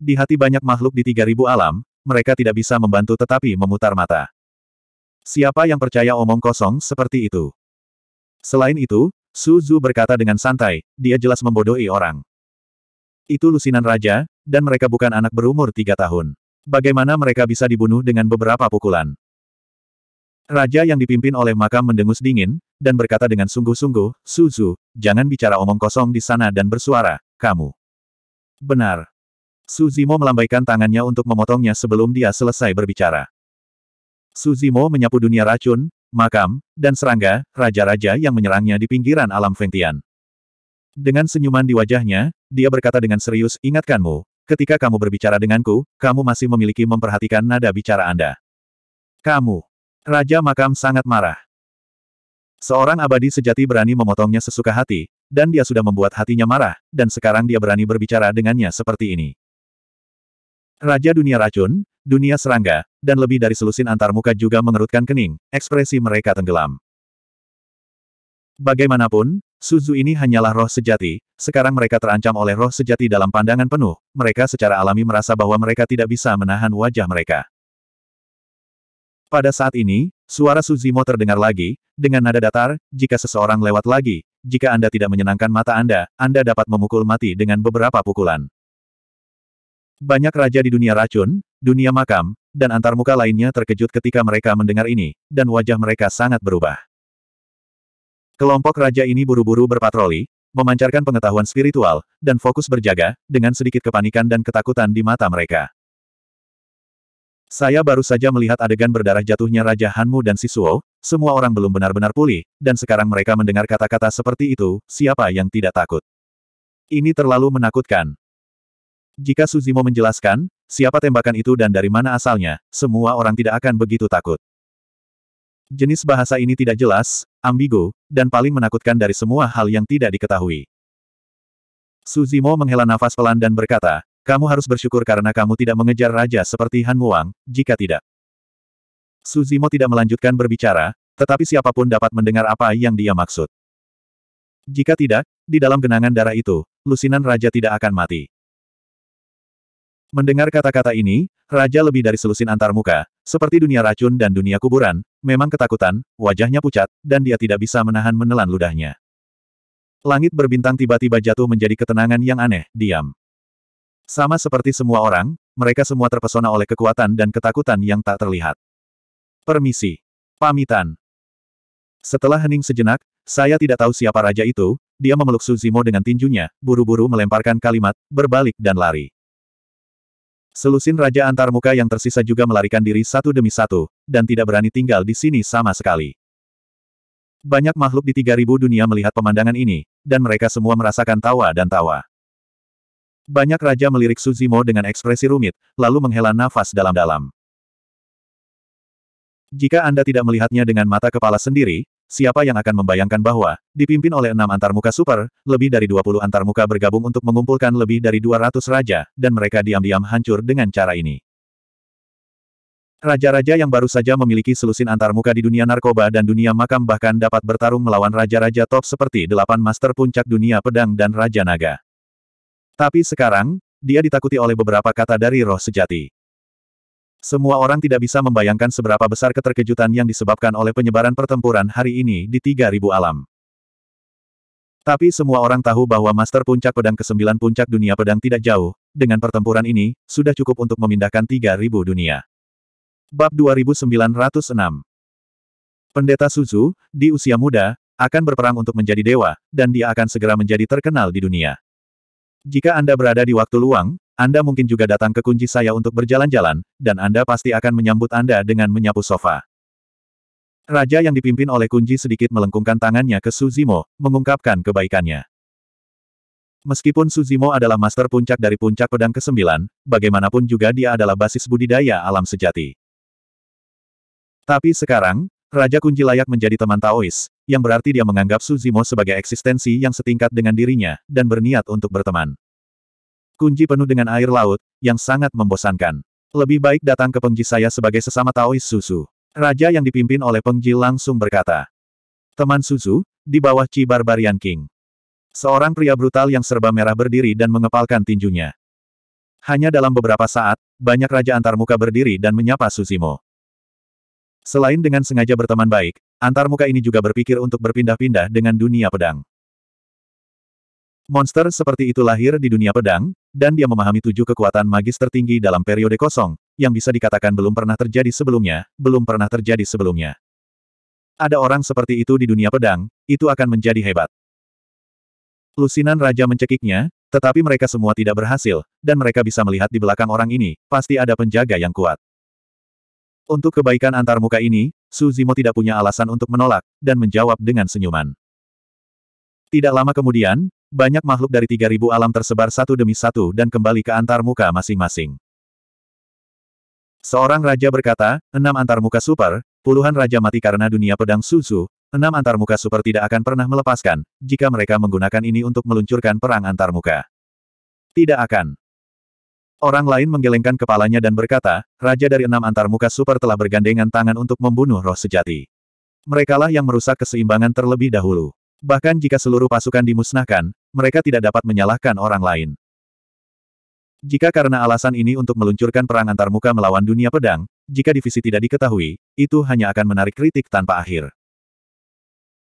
Di hati banyak makhluk di 3000 alam, mereka tidak bisa membantu tetapi memutar mata. Siapa yang percaya omong kosong seperti itu? Selain itu, Su Zhu berkata dengan santai, dia jelas membodohi orang. Itu lusinan raja, dan mereka bukan anak berumur tiga tahun. Bagaimana mereka bisa dibunuh dengan beberapa pukulan? Raja yang dipimpin oleh makam mendengus dingin, dan berkata dengan sungguh-sungguh, Su Zhu, jangan bicara omong kosong di sana dan bersuara, kamu. Benar. Suzimo melambaikan tangannya untuk memotongnya sebelum dia selesai berbicara. Suzimo menyapu dunia racun, makam, dan serangga, raja-raja yang menyerangnya di pinggiran alam Fengtian. Dengan senyuman di wajahnya, dia berkata dengan serius, ingatkanmu, ketika kamu berbicara denganku, kamu masih memiliki memperhatikan nada bicara Anda. Kamu. Raja makam sangat marah. Seorang abadi sejati berani memotongnya sesuka hati, dan dia sudah membuat hatinya marah, dan sekarang dia berani berbicara dengannya seperti ini. Raja dunia racun, dunia serangga, dan lebih dari selusin antar muka juga mengerutkan kening, ekspresi mereka tenggelam. Bagaimanapun, Suzu ini hanyalah roh sejati, sekarang mereka terancam oleh roh sejati dalam pandangan penuh, mereka secara alami merasa bahwa mereka tidak bisa menahan wajah mereka. Pada saat ini, suara Suzimo terdengar lagi, dengan nada datar, jika seseorang lewat lagi, jika Anda tidak menyenangkan mata Anda, Anda dapat memukul mati dengan beberapa pukulan. Banyak raja di dunia racun, dunia makam, dan antarmuka lainnya terkejut ketika mereka mendengar ini, dan wajah mereka sangat berubah. Kelompok raja ini buru-buru berpatroli, memancarkan pengetahuan spiritual, dan fokus berjaga, dengan sedikit kepanikan dan ketakutan di mata mereka. Saya baru saja melihat adegan berdarah jatuhnya Raja Hanmu dan Sisuo, semua orang belum benar-benar pulih, dan sekarang mereka mendengar kata-kata seperti itu, siapa yang tidak takut. Ini terlalu menakutkan. Jika Suzimo menjelaskan, siapa tembakan itu dan dari mana asalnya, semua orang tidak akan begitu takut. Jenis bahasa ini tidak jelas, ambigu, dan paling menakutkan dari semua hal yang tidak diketahui. Suzimo menghela nafas pelan dan berkata, kamu harus bersyukur karena kamu tidak mengejar raja seperti Han Muang, jika tidak. Suzimo tidak melanjutkan berbicara, tetapi siapapun dapat mendengar apa yang dia maksud. Jika tidak, di dalam genangan darah itu, lusinan raja tidak akan mati. Mendengar kata-kata ini, Raja lebih dari selusin antar muka, seperti dunia racun dan dunia kuburan, memang ketakutan, wajahnya pucat, dan dia tidak bisa menahan menelan ludahnya. Langit berbintang tiba-tiba jatuh menjadi ketenangan yang aneh, diam. Sama seperti semua orang, mereka semua terpesona oleh kekuatan dan ketakutan yang tak terlihat. Permisi. Pamitan. Setelah hening sejenak, saya tidak tahu siapa raja itu, dia memeluk Suzimo dengan tinjunya, buru-buru melemparkan kalimat, berbalik dan lari. Selusin Raja Antarmuka yang tersisa juga melarikan diri satu demi satu, dan tidak berani tinggal di sini sama sekali. Banyak makhluk di 3000 dunia melihat pemandangan ini, dan mereka semua merasakan tawa dan tawa. Banyak raja melirik Suzimo dengan ekspresi rumit, lalu menghela nafas dalam-dalam. Jika Anda tidak melihatnya dengan mata kepala sendiri, Siapa yang akan membayangkan bahwa, dipimpin oleh enam antarmuka super, lebih dari 20 antarmuka bergabung untuk mengumpulkan lebih dari 200 raja, dan mereka diam-diam hancur dengan cara ini. Raja-raja yang baru saja memiliki selusin antarmuka di dunia narkoba dan dunia makam bahkan dapat bertarung melawan raja-raja top seperti delapan master puncak dunia pedang dan raja naga. Tapi sekarang, dia ditakuti oleh beberapa kata dari roh sejati. Semua orang tidak bisa membayangkan seberapa besar keterkejutan yang disebabkan oleh penyebaran pertempuran hari ini di 3000 alam. Tapi semua orang tahu bahwa Master Puncak Pedang ke-9 Puncak Dunia Pedang tidak jauh, dengan pertempuran ini, sudah cukup untuk memindahkan 3000 dunia. Bab 2906 Pendeta Suzu, di usia muda, akan berperang untuk menjadi dewa, dan dia akan segera menjadi terkenal di dunia. Jika Anda berada di waktu luang, anda mungkin juga datang ke kunci saya untuk berjalan-jalan, dan Anda pasti akan menyambut Anda dengan menyapu sofa. Raja yang dipimpin oleh kunci sedikit melengkungkan tangannya ke Suzimo, mengungkapkan kebaikannya. Meskipun Suzimo adalah master puncak dari puncak pedang ke-9, bagaimanapun juga dia adalah basis budidaya alam sejati. Tapi sekarang, Raja Kunci layak menjadi teman Taois, yang berarti dia menganggap Suzimo sebagai eksistensi yang setingkat dengan dirinya, dan berniat untuk berteman kunci penuh dengan air laut, yang sangat membosankan. Lebih baik datang ke pengji saya sebagai sesama Taois Susu. Raja yang dipimpin oleh pengji langsung berkata. Teman Susu, di bawah Chi Barbarian King. Seorang pria brutal yang serba merah berdiri dan mengepalkan tinjunya. Hanya dalam beberapa saat, banyak raja antarmuka berdiri dan menyapa Susimo. Selain dengan sengaja berteman baik, antarmuka ini juga berpikir untuk berpindah-pindah dengan dunia pedang. Monster seperti itu lahir di dunia pedang, dan dia memahami tujuh kekuatan magis tertinggi dalam periode kosong, yang bisa dikatakan belum pernah terjadi sebelumnya, belum pernah terjadi sebelumnya. Ada orang seperti itu di dunia pedang, itu akan menjadi hebat. Lusinan Raja mencekiknya, tetapi mereka semua tidak berhasil, dan mereka bisa melihat di belakang orang ini, pasti ada penjaga yang kuat. Untuk kebaikan antarmuka ini, Suzimo tidak punya alasan untuk menolak, dan menjawab dengan senyuman. Tidak lama kemudian, banyak makhluk dari 3000 alam tersebar satu demi satu dan kembali ke antarmuka masing-masing. Seorang raja berkata, enam antarmuka super, puluhan raja mati karena dunia pedang suzu. enam antarmuka super tidak akan pernah melepaskan, jika mereka menggunakan ini untuk meluncurkan perang antarmuka. Tidak akan. Orang lain menggelengkan kepalanya dan berkata, Raja dari enam antarmuka super telah bergandengan tangan untuk membunuh roh sejati. Merekalah yang merusak keseimbangan terlebih dahulu. Bahkan jika seluruh pasukan dimusnahkan, mereka tidak dapat menyalahkan orang lain. Jika karena alasan ini untuk meluncurkan perang antarmuka melawan dunia pedang, jika divisi tidak diketahui, itu hanya akan menarik kritik tanpa akhir.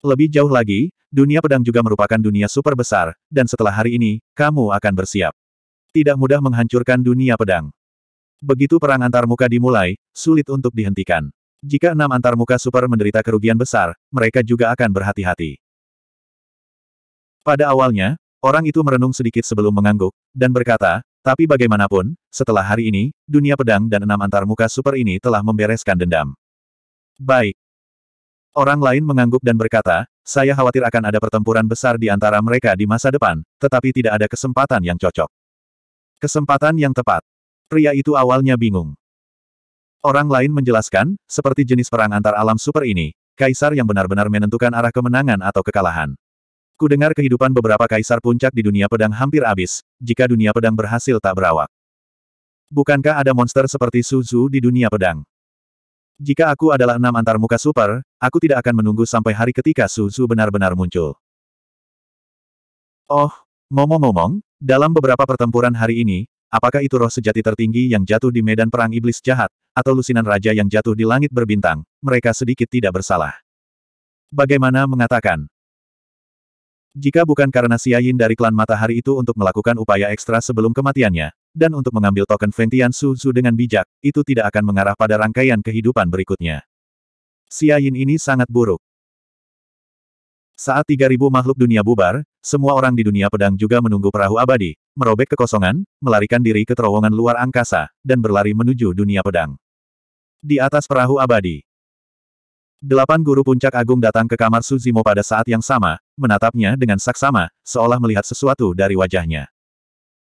Lebih jauh lagi, dunia pedang juga merupakan dunia super besar, dan setelah hari ini, kamu akan bersiap. Tidak mudah menghancurkan dunia pedang. Begitu perang antarmuka dimulai, sulit untuk dihentikan. Jika enam antarmuka super menderita kerugian besar, mereka juga akan berhati-hati. Pada awalnya, orang itu merenung sedikit sebelum mengangguk, dan berkata, tapi bagaimanapun, setelah hari ini, dunia pedang dan enam antarmuka super ini telah membereskan dendam. Baik. Orang lain mengangguk dan berkata, saya khawatir akan ada pertempuran besar di antara mereka di masa depan, tetapi tidak ada kesempatan yang cocok. Kesempatan yang tepat. Pria itu awalnya bingung. Orang lain menjelaskan, seperti jenis perang antar alam super ini, kaisar yang benar-benar menentukan arah kemenangan atau kekalahan. Kudengar kehidupan beberapa kaisar puncak di dunia pedang hampir habis, jika dunia pedang berhasil tak berawak. Bukankah ada monster seperti Suzu di dunia pedang? Jika aku adalah enam antar muka super, aku tidak akan menunggu sampai hari ketika Suzu benar-benar muncul. Oh, ngomong-ngomong, dalam beberapa pertempuran hari ini, apakah itu roh sejati tertinggi yang jatuh di medan perang iblis jahat, atau lusinan raja yang jatuh di langit berbintang, mereka sedikit tidak bersalah. Bagaimana mengatakan, jika bukan karena Yin dari klan matahari itu untuk melakukan upaya ekstra sebelum kematiannya, dan untuk mengambil token Feng Su Su dengan bijak, itu tidak akan mengarah pada rangkaian kehidupan berikutnya. Yin ini sangat buruk. Saat 3000 makhluk dunia bubar, semua orang di dunia pedang juga menunggu perahu abadi, merobek kekosongan, melarikan diri ke terowongan luar angkasa, dan berlari menuju dunia pedang. Di atas perahu abadi, Delapan guru puncak agung datang ke kamar Suzimo pada saat yang sama, menatapnya dengan saksama, seolah melihat sesuatu dari wajahnya.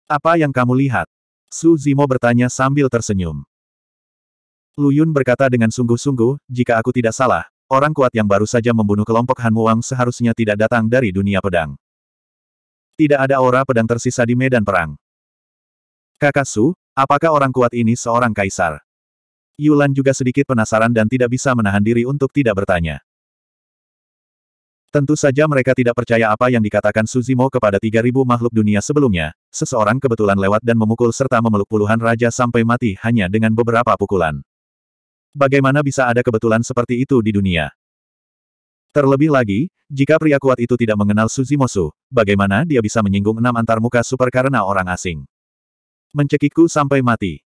Apa yang kamu lihat? Suzimo bertanya sambil tersenyum. Luyun berkata dengan sungguh-sungguh, jika aku tidak salah, orang kuat yang baru saja membunuh kelompok Han Wang seharusnya tidak datang dari dunia pedang. Tidak ada aura pedang tersisa di medan perang. Kakak Su, apakah orang kuat ini seorang kaisar? Yulan juga sedikit penasaran dan tidak bisa menahan diri untuk tidak bertanya. Tentu saja mereka tidak percaya apa yang dikatakan Suzimo kepada 3000 makhluk dunia sebelumnya, seseorang kebetulan lewat dan memukul serta memeluk puluhan raja sampai mati hanya dengan beberapa pukulan. Bagaimana bisa ada kebetulan seperti itu di dunia? Terlebih lagi, jika pria kuat itu tidak mengenal Suzimosu, bagaimana dia bisa menyinggung enam antarmuka super karena orang asing? Mencekikku sampai mati.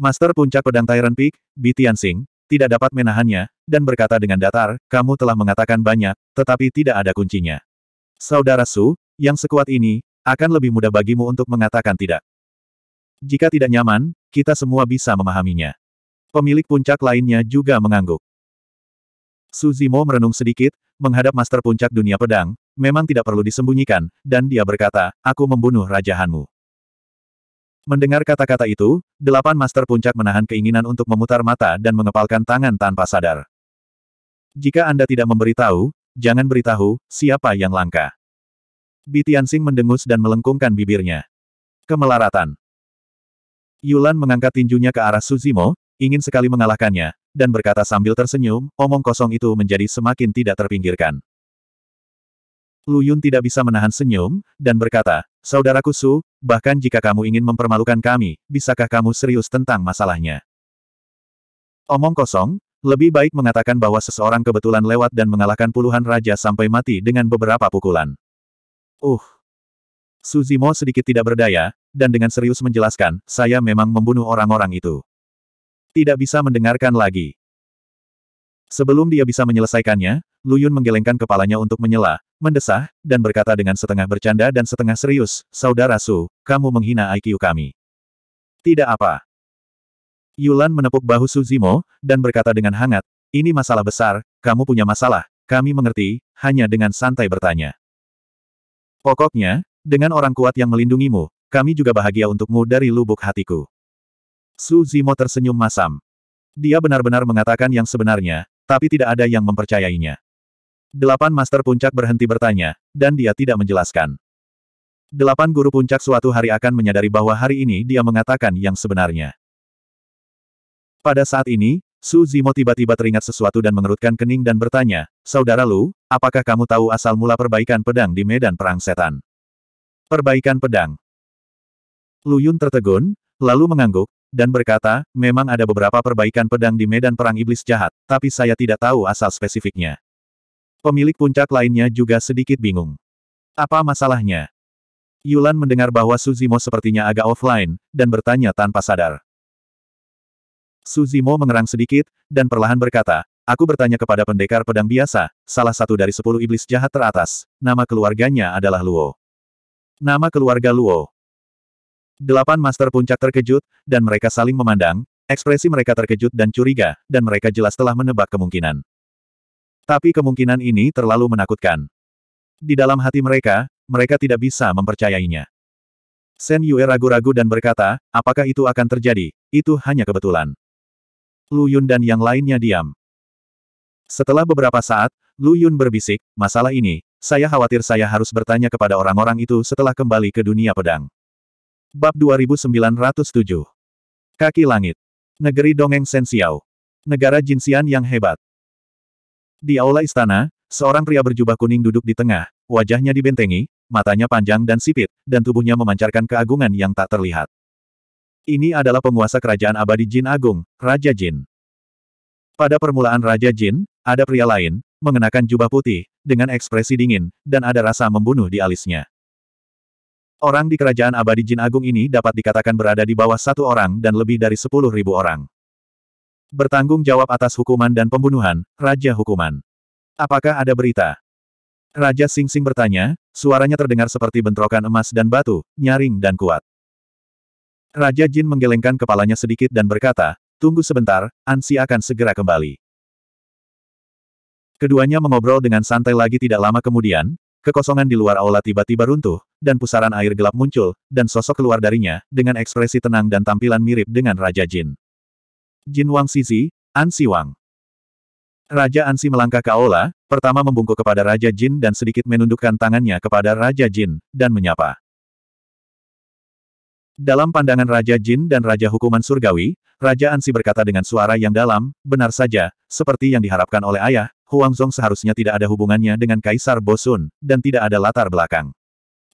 Master Puncak Pedang Tyrant Peak, Bi Tianxing, tidak dapat menahannya, dan berkata dengan datar, kamu telah mengatakan banyak, tetapi tidak ada kuncinya. Saudara Su, yang sekuat ini, akan lebih mudah bagimu untuk mengatakan tidak. Jika tidak nyaman, kita semua bisa memahaminya. Pemilik puncak lainnya juga mengangguk. Su Zimo merenung sedikit, menghadap Master Puncak Dunia Pedang, memang tidak perlu disembunyikan, dan dia berkata, aku membunuh Raja Hanmu. Mendengar kata-kata itu, delapan master puncak menahan keinginan untuk memutar mata dan mengepalkan tangan tanpa sadar. Jika Anda tidak memberitahu, jangan beritahu siapa yang langka. Bitiansing mendengus dan melengkungkan bibirnya. Kemelaratan. Yulan mengangkat tinjunya ke arah Suzimo, ingin sekali mengalahkannya, dan berkata sambil tersenyum, omong kosong itu menjadi semakin tidak terpinggirkan. Lu Yun tidak bisa menahan senyum, dan berkata, Saudaraku Su, bahkan jika kamu ingin mempermalukan kami, bisakah kamu serius tentang masalahnya? Omong kosong, lebih baik mengatakan bahwa seseorang kebetulan lewat dan mengalahkan puluhan raja sampai mati dengan beberapa pukulan. Uh. Suzimo sedikit tidak berdaya, dan dengan serius menjelaskan, saya memang membunuh orang-orang itu. Tidak bisa mendengarkan lagi. Sebelum dia bisa menyelesaikannya, Luyun menggelengkan kepalanya untuk menyela, mendesah, dan berkata dengan setengah bercanda dan setengah serius, Saudara Su, kamu menghina IQ kami. Tidak apa. Yulan menepuk bahu Su Zimo dan berkata dengan hangat, ini masalah besar, kamu punya masalah, kami mengerti, hanya dengan santai bertanya. Pokoknya, dengan orang kuat yang melindungimu, kami juga bahagia untukmu dari lubuk hatiku. Su Zimo tersenyum masam. Dia benar-benar mengatakan yang sebenarnya, tapi tidak ada yang mempercayainya. Delapan master puncak berhenti bertanya, dan dia tidak menjelaskan. Delapan guru puncak suatu hari akan menyadari bahwa hari ini dia mengatakan yang sebenarnya. Pada saat ini, Su Zimo tiba-tiba teringat sesuatu dan mengerutkan kening dan bertanya, Saudara Lu, apakah kamu tahu asal mula perbaikan pedang di medan perang setan? Perbaikan pedang. Lu Yun tertegun, lalu mengangguk, dan berkata, memang ada beberapa perbaikan pedang di medan perang iblis jahat, tapi saya tidak tahu asal spesifiknya. Pemilik puncak lainnya juga sedikit bingung. Apa masalahnya? Yulan mendengar bahwa Suzimo sepertinya agak offline, dan bertanya tanpa sadar. Suzimo mengerang sedikit, dan perlahan berkata, Aku bertanya kepada pendekar pedang biasa, salah satu dari sepuluh iblis jahat teratas. Nama keluarganya adalah Luo. Nama keluarga Luo. Delapan master puncak terkejut, dan mereka saling memandang, ekspresi mereka terkejut dan curiga, dan mereka jelas telah menebak kemungkinan. Tapi kemungkinan ini terlalu menakutkan. Di dalam hati mereka, mereka tidak bisa mempercayainya. Shen Yue ragu-ragu dan berkata, apakah itu akan terjadi, itu hanya kebetulan. Lu Yun dan yang lainnya diam. Setelah beberapa saat, Lu Yun berbisik, masalah ini, saya khawatir saya harus bertanya kepada orang-orang itu setelah kembali ke dunia pedang. Bab 2907 Kaki Langit Negeri Dongeng Xiao, Negara Jinsian yang hebat di aula istana, seorang pria berjubah kuning duduk di tengah, wajahnya dibentengi, matanya panjang dan sipit, dan tubuhnya memancarkan keagungan yang tak terlihat. Ini adalah penguasa kerajaan abadi Jin Agung, Raja Jin. Pada permulaan Raja Jin, ada pria lain, mengenakan jubah putih, dengan ekspresi dingin, dan ada rasa membunuh di alisnya. Orang di kerajaan abadi Jin Agung ini dapat dikatakan berada di bawah satu orang dan lebih dari sepuluh ribu orang. Bertanggung jawab atas hukuman dan pembunuhan, Raja Hukuman. Apakah ada berita? Raja Sing Sing bertanya, suaranya terdengar seperti bentrokan emas dan batu, nyaring dan kuat. Raja Jin menggelengkan kepalanya sedikit dan berkata, tunggu sebentar, Ansi akan segera kembali. Keduanya mengobrol dengan santai lagi tidak lama kemudian, Kekosongan di luar aula tiba-tiba runtuh, dan pusaran air gelap muncul, dan sosok keluar darinya, dengan ekspresi tenang dan tampilan mirip dengan Raja Jin. Jin Wang Sisi, An Siwang. Raja Ansi melangkah ke aula, pertama membungkuk kepada Raja Jin dan sedikit menundukkan tangannya kepada Raja Jin, dan menyapa. Dalam pandangan Raja Jin dan Raja Hukuman Surgawi, Raja Ansi berkata dengan suara yang dalam, benar saja, seperti yang diharapkan oleh ayah, Huang Zhong seharusnya tidak ada hubungannya dengan Kaisar Bosun, dan tidak ada latar belakang.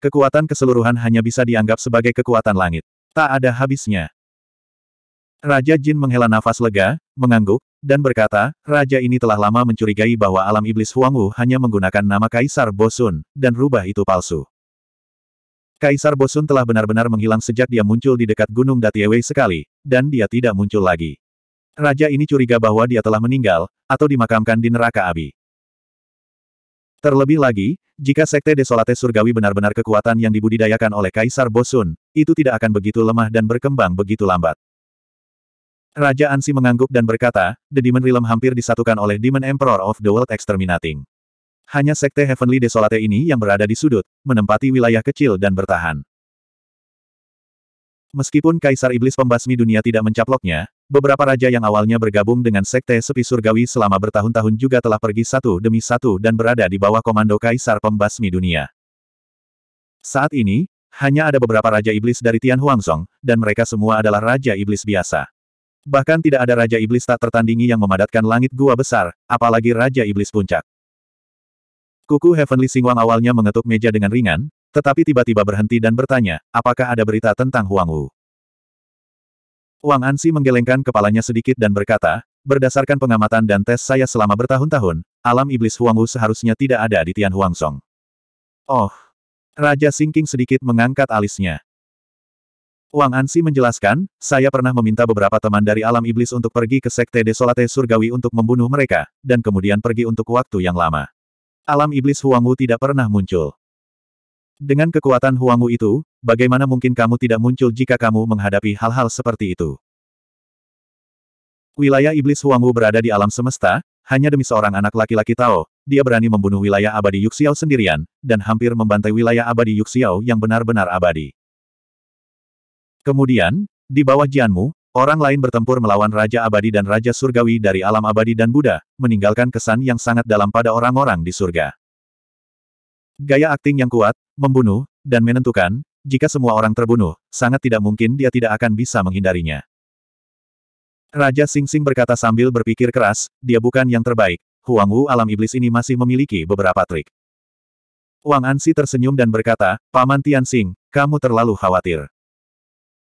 Kekuatan keseluruhan hanya bisa dianggap sebagai kekuatan langit. Tak ada habisnya. Raja Jin menghela nafas lega, mengangguk, dan berkata, Raja ini telah lama mencurigai bahwa alam iblis Huangwu hanya menggunakan nama Kaisar Bosun, dan rubah itu palsu. Kaisar Bosun telah benar-benar menghilang sejak dia muncul di dekat Gunung Datiewei sekali, dan dia tidak muncul lagi. Raja ini curiga bahwa dia telah meninggal, atau dimakamkan di neraka abi. Terlebih lagi, jika Sekte Desolate Surgawi benar-benar kekuatan yang dibudidayakan oleh Kaisar Bosun, itu tidak akan begitu lemah dan berkembang begitu lambat. Raja Ansi mengangguk dan berkata, The Demon Realm hampir disatukan oleh Demon Emperor of the World Exterminating. Hanya sekte Heavenly Desolate ini yang berada di sudut, menempati wilayah kecil dan bertahan. Meskipun Kaisar Iblis Pembasmi Dunia tidak mencaploknya, beberapa raja yang awalnya bergabung dengan sekte Sepi Surgawi selama bertahun-tahun juga telah pergi satu demi satu dan berada di bawah komando Kaisar Pembasmi Dunia. Saat ini, hanya ada beberapa Raja Iblis dari Tian Huangsong, dan mereka semua adalah Raja Iblis biasa. Bahkan tidak ada Raja Iblis tak tertandingi yang memadatkan langit gua besar, apalagi Raja Iblis puncak. Kuku Heavenly Singwang awalnya mengetuk meja dengan ringan, tetapi tiba-tiba berhenti dan bertanya, apakah ada berita tentang Huang Wu? Wang Ansi menggelengkan kepalanya sedikit dan berkata, berdasarkan pengamatan dan tes saya selama bertahun-tahun, alam iblis Huang Wu seharusnya tidak ada di Tian Huang Song. Oh, Raja Singking sedikit mengangkat alisnya. Wang Ansi menjelaskan, saya pernah meminta beberapa teman dari alam iblis untuk pergi ke Sekte Desolate Surgawi untuk membunuh mereka, dan kemudian pergi untuk waktu yang lama. Alam iblis Huangwu tidak pernah muncul. Dengan kekuatan Huangwu itu, bagaimana mungkin kamu tidak muncul jika kamu menghadapi hal-hal seperti itu? Wilayah iblis Huangwu berada di alam semesta, hanya demi seorang anak laki-laki Tao, dia berani membunuh wilayah abadi Yuxiao sendirian, dan hampir membantai wilayah abadi Yuxiao yang benar-benar abadi. Kemudian, di bawah Jianmu, orang lain bertempur melawan Raja Abadi dan Raja Surgawi dari alam abadi dan Buddha, meninggalkan kesan yang sangat dalam pada orang-orang di surga. Gaya akting yang kuat, membunuh, dan menentukan, jika semua orang terbunuh, sangat tidak mungkin dia tidak akan bisa menghindarinya. Raja Sing Sing berkata sambil berpikir keras, dia bukan yang terbaik, Huang Wu alam iblis ini masih memiliki beberapa trik. Wang Ansi tersenyum dan berkata, Paman Tian Sing, kamu terlalu khawatir.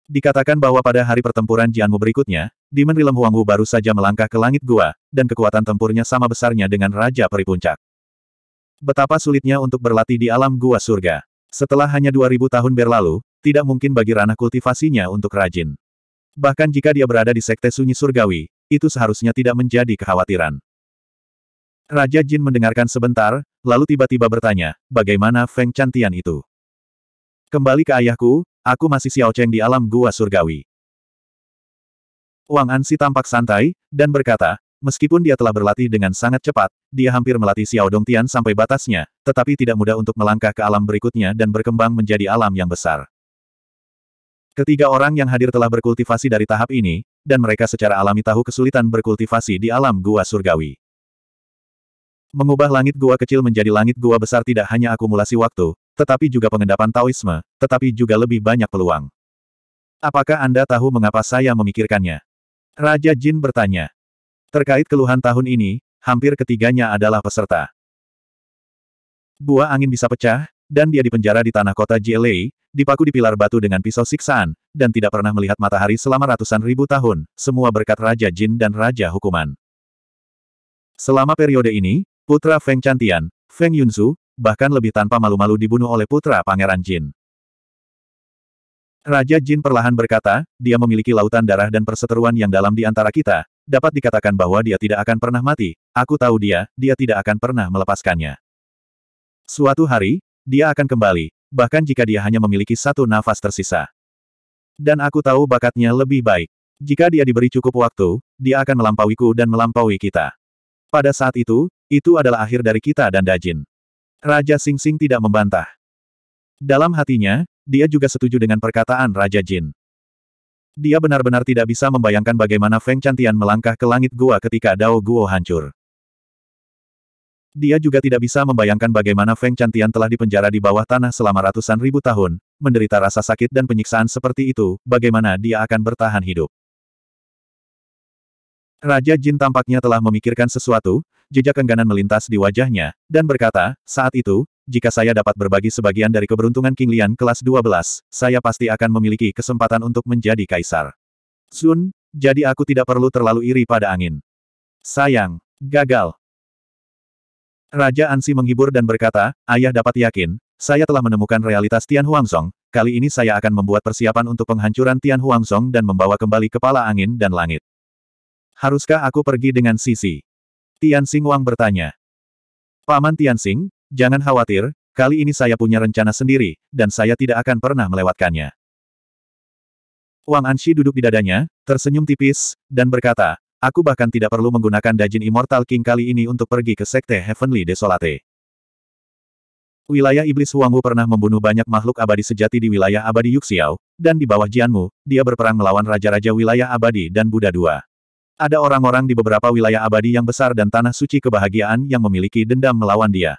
Dikatakan bahwa pada hari pertempuran Jianmu berikutnya, Demon Realm Huangwu baru saja melangkah ke langit gua, dan kekuatan tempurnya sama besarnya dengan Raja Peri Puncak. Betapa sulitnya untuk berlatih di alam gua surga. Setelah hanya 2000 tahun berlalu, tidak mungkin bagi ranah kultivasinya untuk rajin. Bahkan jika dia berada di Sekte Sunyi Surgawi, itu seharusnya tidak menjadi kekhawatiran. Raja Jin mendengarkan sebentar, lalu tiba-tiba bertanya, bagaimana Feng Chantian itu? Kembali ke ayahku, Aku masih Xiao Cheng di alam gua surgawi. Wang Ansi tampak santai, dan berkata, meskipun dia telah berlatih dengan sangat cepat, dia hampir melatih Xiao tian sampai batasnya, tetapi tidak mudah untuk melangkah ke alam berikutnya dan berkembang menjadi alam yang besar. Ketiga orang yang hadir telah berkultivasi dari tahap ini, dan mereka secara alami tahu kesulitan berkultivasi di alam gua surgawi. Mengubah langit gua kecil menjadi langit gua besar tidak hanya akumulasi waktu, tetapi juga pengendapan Taoisme, tetapi juga lebih banyak peluang. Apakah Anda tahu mengapa saya memikirkannya? Raja Jin bertanya. Terkait keluhan tahun ini, hampir ketiganya adalah peserta. Buah angin bisa pecah, dan dia dipenjara di tanah kota JLA, dipaku di pilar batu dengan pisau siksaan, dan tidak pernah melihat matahari selama ratusan ribu tahun, semua berkat Raja Jin dan Raja Hukuman. Selama periode ini, Putra Feng Chantian, Feng Yunzu, bahkan lebih tanpa malu-malu dibunuh oleh putra Pangeran Jin. Raja Jin perlahan berkata, dia memiliki lautan darah dan perseteruan yang dalam di antara kita, dapat dikatakan bahwa dia tidak akan pernah mati, aku tahu dia, dia tidak akan pernah melepaskannya. Suatu hari, dia akan kembali, bahkan jika dia hanya memiliki satu nafas tersisa. Dan aku tahu bakatnya lebih baik. Jika dia diberi cukup waktu, dia akan melampauiku dan melampaui kita. Pada saat itu, itu adalah akhir dari kita dan Dajin. Raja Sing Sing tidak membantah. Dalam hatinya, dia juga setuju dengan perkataan Raja Jin. Dia benar-benar tidak bisa membayangkan bagaimana Feng Cantian melangkah ke langit gua ketika Dao Guo hancur. Dia juga tidak bisa membayangkan bagaimana Feng Cantian telah dipenjara di bawah tanah selama ratusan ribu tahun, menderita rasa sakit dan penyiksaan seperti itu, bagaimana dia akan bertahan hidup. Raja Jin tampaknya telah memikirkan sesuatu, jejak engganan melintas di wajahnya, dan berkata, saat itu, jika saya dapat berbagi sebagian dari keberuntungan King Lian kelas 12, saya pasti akan memiliki kesempatan untuk menjadi kaisar. Sun, jadi aku tidak perlu terlalu iri pada angin. Sayang, gagal. Raja Ansi menghibur dan berkata, ayah dapat yakin, saya telah menemukan realitas Tian Huangzong, kali ini saya akan membuat persiapan untuk penghancuran Tian Huangzong dan membawa kembali kepala angin dan langit. Haruskah aku pergi dengan Sisi? Tian Wang bertanya. Paman Tian Xing, jangan khawatir, kali ini saya punya rencana sendiri, dan saya tidak akan pernah melewatkannya. Wang Anshi duduk di dadanya, tersenyum tipis, dan berkata, aku bahkan tidak perlu menggunakan Dajin Immortal King kali ini untuk pergi ke Sekte Heavenly Desolate. Wilayah Iblis Huangwu pernah membunuh banyak makhluk abadi sejati di wilayah abadi Yuxiao, dan di bawah Jianmu, dia berperang melawan raja-raja wilayah abadi dan Buddha II. Ada orang-orang di beberapa wilayah abadi yang besar dan tanah suci kebahagiaan yang memiliki dendam melawan dia.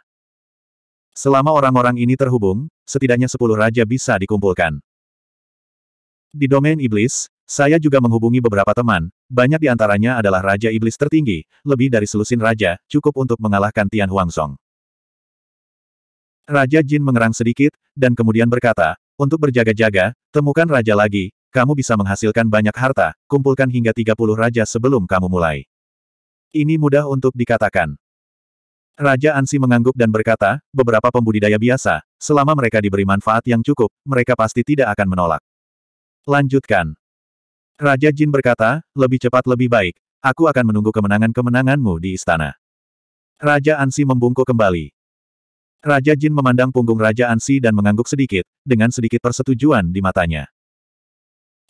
Selama orang-orang ini terhubung, setidaknya sepuluh raja bisa dikumpulkan. Di domain iblis, saya juga menghubungi beberapa teman, banyak di antaranya adalah raja iblis tertinggi, lebih dari selusin raja, cukup untuk mengalahkan Tian Huangsong. Raja Jin mengerang sedikit, dan kemudian berkata, untuk berjaga-jaga, temukan raja lagi, kamu bisa menghasilkan banyak harta, kumpulkan hingga 30 raja sebelum kamu mulai. Ini mudah untuk dikatakan. Raja Ansi mengangguk dan berkata, beberapa pembudidaya biasa, selama mereka diberi manfaat yang cukup, mereka pasti tidak akan menolak. Lanjutkan. Raja Jin berkata, lebih cepat lebih baik, aku akan menunggu kemenangan-kemenanganmu di istana. Raja Ansi membungkuk kembali. Raja Jin memandang punggung Raja Ansi dan mengangguk sedikit, dengan sedikit persetujuan di matanya.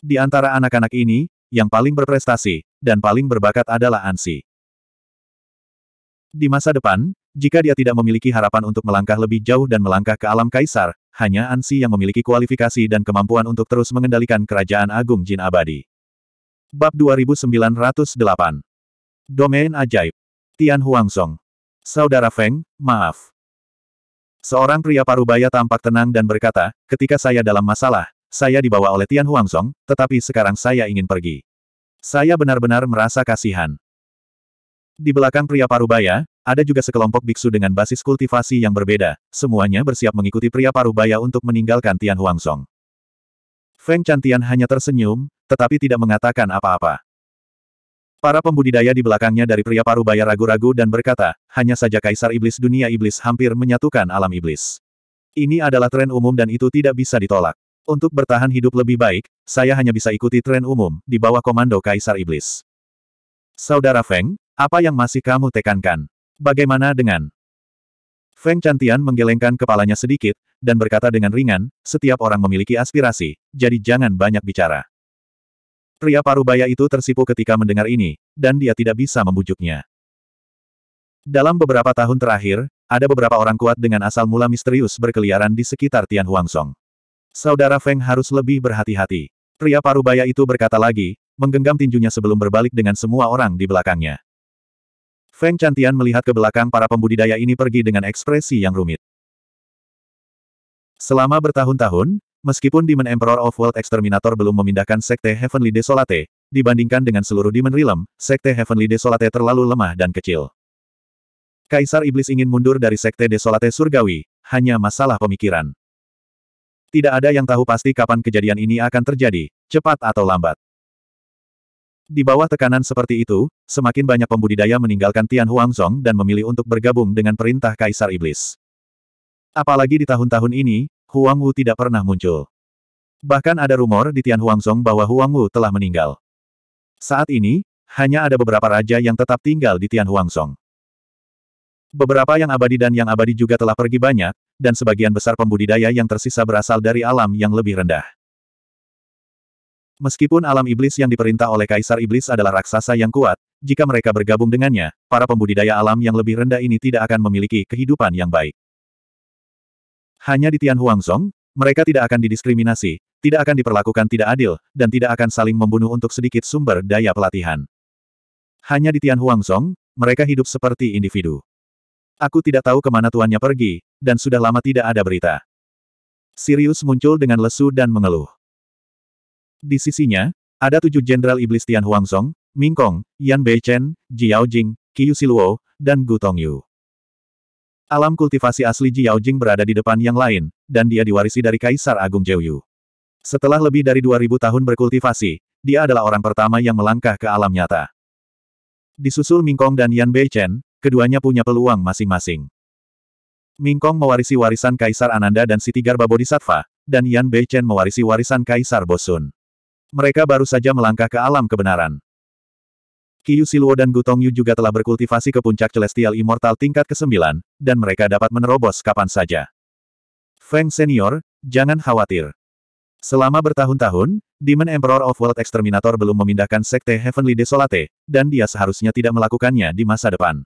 Di antara anak-anak ini, yang paling berprestasi, dan paling berbakat adalah Ansi. Di masa depan, jika dia tidak memiliki harapan untuk melangkah lebih jauh dan melangkah ke alam kaisar, hanya Ansi yang memiliki kualifikasi dan kemampuan untuk terus mengendalikan kerajaan agung Jin Abadi. Bab 2908 Domain Ajaib Tian Huangsong Saudara Feng, maaf. Seorang pria parubaya tampak tenang dan berkata, ketika saya dalam masalah, saya dibawa oleh Tian Huangzong, tetapi sekarang saya ingin pergi. Saya benar-benar merasa kasihan. Di belakang pria parubaya, ada juga sekelompok biksu dengan basis kultivasi yang berbeda, semuanya bersiap mengikuti pria parubaya untuk meninggalkan Tian Huangzong. Feng Chantian hanya tersenyum, tetapi tidak mengatakan apa-apa. Para pembudidaya di belakangnya dari pria parubaya ragu-ragu dan berkata, hanya saja kaisar iblis dunia iblis hampir menyatukan alam iblis. Ini adalah tren umum dan itu tidak bisa ditolak. Untuk bertahan hidup lebih baik, saya hanya bisa ikuti tren umum, di bawah komando Kaisar Iblis. Saudara Feng, apa yang masih kamu tekankan? Bagaimana dengan... Feng Cantian menggelengkan kepalanya sedikit, dan berkata dengan ringan, setiap orang memiliki aspirasi, jadi jangan banyak bicara. Pria parubaya itu tersipu ketika mendengar ini, dan dia tidak bisa membujuknya. Dalam beberapa tahun terakhir, ada beberapa orang kuat dengan asal mula misterius berkeliaran di sekitar Tian Huangsong. Saudara Feng harus lebih berhati-hati. Pria parubaya itu berkata lagi, menggenggam tinjunya sebelum berbalik dengan semua orang di belakangnya. Feng Cantian melihat ke belakang para pembudidaya ini pergi dengan ekspresi yang rumit. Selama bertahun-tahun, meskipun Demon Emperor of World Exterminator belum memindahkan Sekte Heavenly Desolate, dibandingkan dengan seluruh Demon Realm, Sekte Heavenly Desolate terlalu lemah dan kecil. Kaisar Iblis ingin mundur dari Sekte Desolate Surgawi, hanya masalah pemikiran. Tidak ada yang tahu pasti kapan kejadian ini akan terjadi, cepat atau lambat. Di bawah tekanan seperti itu, semakin banyak pembudidaya meninggalkan Tian Huangzong dan memilih untuk bergabung dengan perintah Kaisar Iblis. Apalagi di tahun-tahun ini, Huang Wu tidak pernah muncul. Bahkan ada rumor di Tian Huangzong bahwa Huang Wu telah meninggal. Saat ini, hanya ada beberapa raja yang tetap tinggal di Tian Huangzong. Beberapa yang abadi dan yang abadi juga telah pergi banyak, dan sebagian besar pembudidaya yang tersisa berasal dari alam yang lebih rendah. Meskipun alam iblis yang diperintah oleh Kaisar Iblis adalah raksasa yang kuat, jika mereka bergabung dengannya, para pembudidaya alam yang lebih rendah ini tidak akan memiliki kehidupan yang baik. Hanya di Tian Huangzong, mereka tidak akan didiskriminasi, tidak akan diperlakukan tidak adil, dan tidak akan saling membunuh untuk sedikit sumber daya pelatihan. Hanya di Tian Huangzong, mereka hidup seperti individu. Aku tidak tahu kemana tuannya pergi, dan sudah lama tidak ada berita. Sirius muncul dengan lesu dan mengeluh. Di sisinya, ada tujuh jenderal iblis Tian Ming Kong, Yan Beichen, Jiao Jing, Qiu Siluo, dan Gu Tongyu. Alam kultivasi asli Jiao Jing berada di depan yang lain, dan dia diwarisi dari Kaisar Agung Yu. Setelah lebih dari 2000 tahun berkultivasi, dia adalah orang pertama yang melangkah ke alam nyata. Disusul Ming Kong dan Yan Beichen, Keduanya punya peluang masing-masing. Mingkong mewarisi warisan Kaisar Ananda dan Siti Garba Bodhisattva, dan Yan Beichen mewarisi warisan Kaisar Bosun. Mereka baru saja melangkah ke alam kebenaran. Kiyu Siluo dan Gutong Yu juga telah berkultivasi ke puncak Celestial Immortal tingkat ke-9, dan mereka dapat menerobos kapan saja. Feng Senior, jangan khawatir. Selama bertahun-tahun, Demon Emperor of World Exterminator belum memindahkan Sekte Heavenly Desolate, dan dia seharusnya tidak melakukannya di masa depan.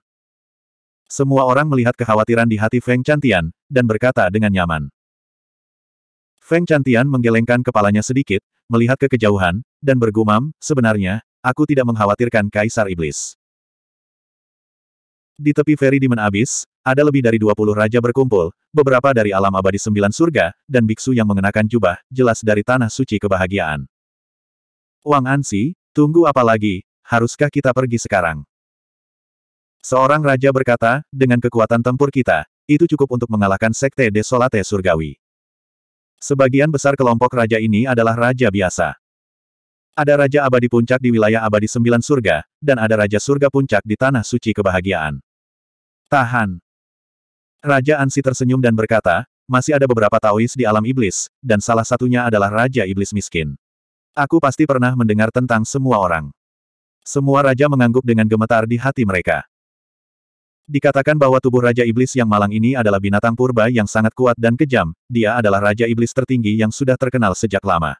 Semua orang melihat kekhawatiran di hati Feng Chantian, dan berkata dengan nyaman. Feng Chantian menggelengkan kepalanya sedikit, melihat ke kejauhan, dan bergumam, sebenarnya, aku tidak mengkhawatirkan Kaisar Iblis. Di tepi feri Demon Abyss, ada lebih dari 20 raja berkumpul, beberapa dari alam abadi sembilan surga, dan biksu yang mengenakan jubah, jelas dari tanah suci kebahagiaan. Wang Ansi, tunggu apa lagi, haruskah kita pergi sekarang? Seorang raja berkata, dengan kekuatan tempur kita, itu cukup untuk mengalahkan Sekte Desolate Surgawi. Sebagian besar kelompok raja ini adalah raja biasa. Ada raja abadi puncak di wilayah abadi sembilan surga, dan ada raja surga puncak di tanah suci kebahagiaan. Tahan. Raja Ansi tersenyum dan berkata, masih ada beberapa Taois di alam iblis, dan salah satunya adalah Raja Iblis Miskin. Aku pasti pernah mendengar tentang semua orang. Semua raja mengangguk dengan gemetar di hati mereka. Dikatakan bahwa tubuh Raja Iblis yang malang ini adalah binatang purba yang sangat kuat dan kejam, dia adalah Raja Iblis tertinggi yang sudah terkenal sejak lama.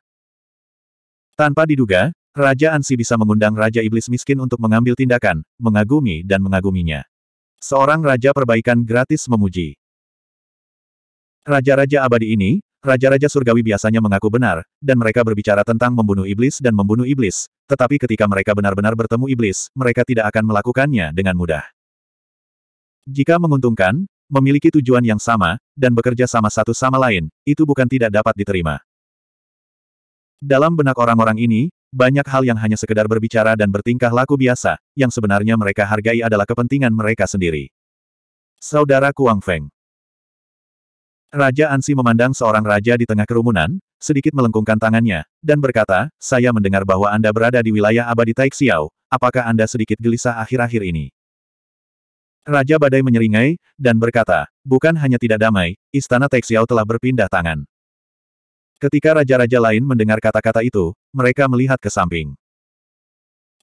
Tanpa diduga, Raja Ansi bisa mengundang Raja Iblis miskin untuk mengambil tindakan, mengagumi dan mengaguminya. Seorang Raja perbaikan gratis memuji. Raja-raja abadi ini, Raja-raja surgawi biasanya mengaku benar, dan mereka berbicara tentang membunuh iblis dan membunuh iblis, tetapi ketika mereka benar-benar bertemu iblis, mereka tidak akan melakukannya dengan mudah. Jika menguntungkan, memiliki tujuan yang sama, dan bekerja sama satu sama lain, itu bukan tidak dapat diterima. Dalam benak orang-orang ini, banyak hal yang hanya sekedar berbicara dan bertingkah laku biasa, yang sebenarnya mereka hargai adalah kepentingan mereka sendiri. Saudara Kuang Feng Raja Ansi memandang seorang raja di tengah kerumunan, sedikit melengkungkan tangannya, dan berkata, saya mendengar bahwa Anda berada di wilayah abadi Taixiao, apakah Anda sedikit gelisah akhir-akhir ini? Raja Badai menyeringai, dan berkata, bukan hanya tidak damai, istana Teksiao telah berpindah tangan. Ketika raja-raja lain mendengar kata-kata itu, mereka melihat ke samping.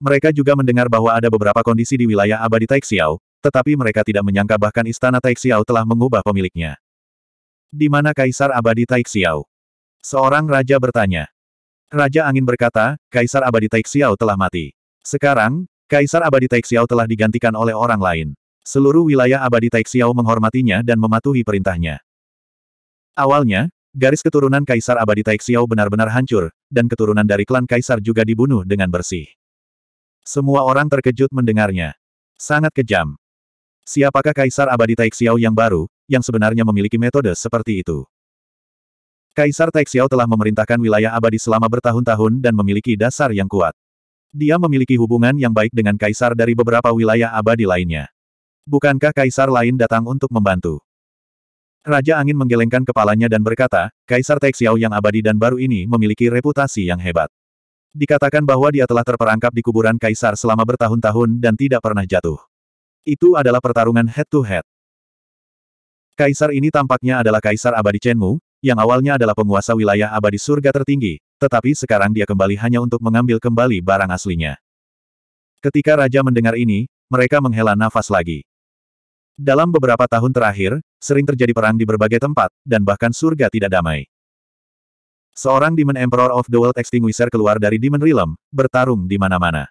Mereka juga mendengar bahwa ada beberapa kondisi di wilayah abadi Taixiao, tetapi mereka tidak menyangka bahkan istana Taixiao telah mengubah pemiliknya. Di mana Kaisar Abadi Taixiao? Seorang raja bertanya. Raja Angin berkata, Kaisar Abadi Taixiao telah mati. Sekarang, Kaisar Abadi Taixiao telah digantikan oleh orang lain. Seluruh wilayah abadi Taixiao menghormatinya dan mematuhi perintahnya. Awalnya, garis keturunan Kaisar abadi Taixiao benar-benar hancur, dan keturunan dari klan Kaisar juga dibunuh dengan bersih. Semua orang terkejut mendengarnya. Sangat kejam. Siapakah Kaisar abadi Taixiao yang baru, yang sebenarnya memiliki metode seperti itu? Kaisar Taixiao telah memerintahkan wilayah abadi selama bertahun-tahun dan memiliki dasar yang kuat. Dia memiliki hubungan yang baik dengan kaisar dari beberapa wilayah abadi lainnya. Bukankah kaisar lain datang untuk membantu? Raja Angin menggelengkan kepalanya dan berkata, Kaisar Texiao yang abadi dan baru ini memiliki reputasi yang hebat. Dikatakan bahwa dia telah terperangkap di kuburan kaisar selama bertahun-tahun dan tidak pernah jatuh. Itu adalah pertarungan head-to-head. -head. Kaisar ini tampaknya adalah Kaisar Abadi Chenmu, yang awalnya adalah penguasa wilayah abadi surga tertinggi, tetapi sekarang dia kembali hanya untuk mengambil kembali barang aslinya. Ketika Raja mendengar ini, mereka menghela nafas lagi. Dalam beberapa tahun terakhir, sering terjadi perang di berbagai tempat, dan bahkan surga tidak damai. Seorang Demon Emperor of the World Extinguisher keluar dari Demon Realm, bertarung di mana-mana.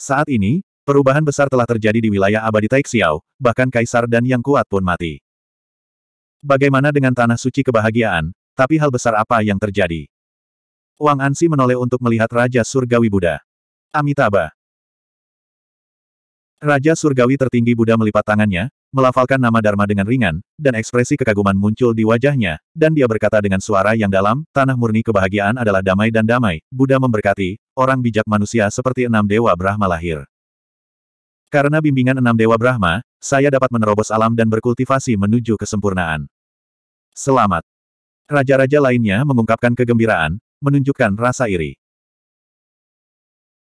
Saat ini, perubahan besar telah terjadi di wilayah abadi Taixiao, bahkan kaisar dan yang kuat pun mati. Bagaimana dengan tanah suci kebahagiaan, tapi hal besar apa yang terjadi? Wang Ansi menoleh untuk melihat Raja Surgawi Buddha. Amitabha. Raja Surgawi tertinggi Buddha melipat tangannya, melafalkan nama Dharma dengan ringan, dan ekspresi kekaguman muncul di wajahnya, dan dia berkata dengan suara yang dalam, tanah murni kebahagiaan adalah damai dan damai, Buddha memberkati, orang bijak manusia seperti enam dewa Brahma lahir. Karena bimbingan enam dewa Brahma, saya dapat menerobos alam dan berkultivasi menuju kesempurnaan. Selamat. Raja-raja lainnya mengungkapkan kegembiraan, menunjukkan rasa iri.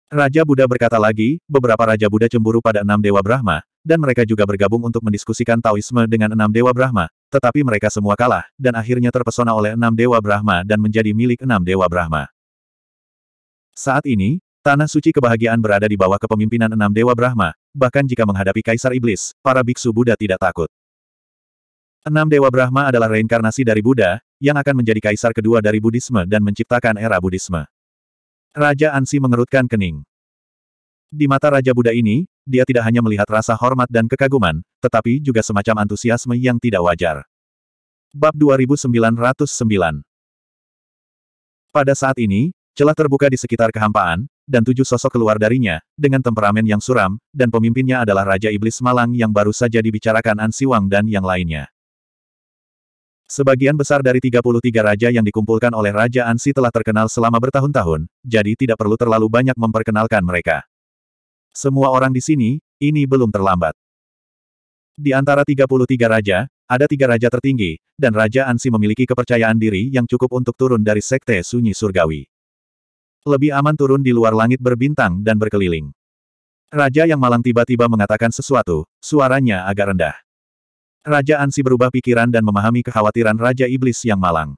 Raja Buddha berkata lagi, beberapa Raja Buddha cemburu pada enam Dewa Brahma, dan mereka juga bergabung untuk mendiskusikan Taoisme dengan enam Dewa Brahma, tetapi mereka semua kalah, dan akhirnya terpesona oleh enam Dewa Brahma dan menjadi milik enam Dewa Brahma. Saat ini, Tanah suci kebahagiaan berada di bawah kepemimpinan enam Dewa Brahma, bahkan jika menghadapi Kaisar Iblis, para biksu Buddha tidak takut. Enam Dewa Brahma adalah reinkarnasi dari Buddha, yang akan menjadi kaisar kedua dari Buddhisme dan menciptakan era Buddhisme. Raja Ansi mengerutkan kening. Di mata Raja Buddha ini, dia tidak hanya melihat rasa hormat dan kekaguman, tetapi juga semacam antusiasme yang tidak wajar. Bab 2909 Pada saat ini, celah terbuka di sekitar kehampaan, dan tujuh sosok keluar darinya, dengan temperamen yang suram, dan pemimpinnya adalah Raja Iblis Malang yang baru saja dibicarakan Ansi Wang dan yang lainnya. Sebagian besar dari 33 raja yang dikumpulkan oleh Raja Ansi telah terkenal selama bertahun-tahun, jadi tidak perlu terlalu banyak memperkenalkan mereka. Semua orang di sini, ini belum terlambat. Di antara 33 raja, ada tiga raja tertinggi, dan Raja Ansi memiliki kepercayaan diri yang cukup untuk turun dari sekte sunyi surgawi. Lebih aman turun di luar langit berbintang dan berkeliling. Raja yang malang tiba-tiba mengatakan sesuatu, suaranya agak rendah. Raja Ansi berubah pikiran dan memahami kekhawatiran Raja Iblis yang malang.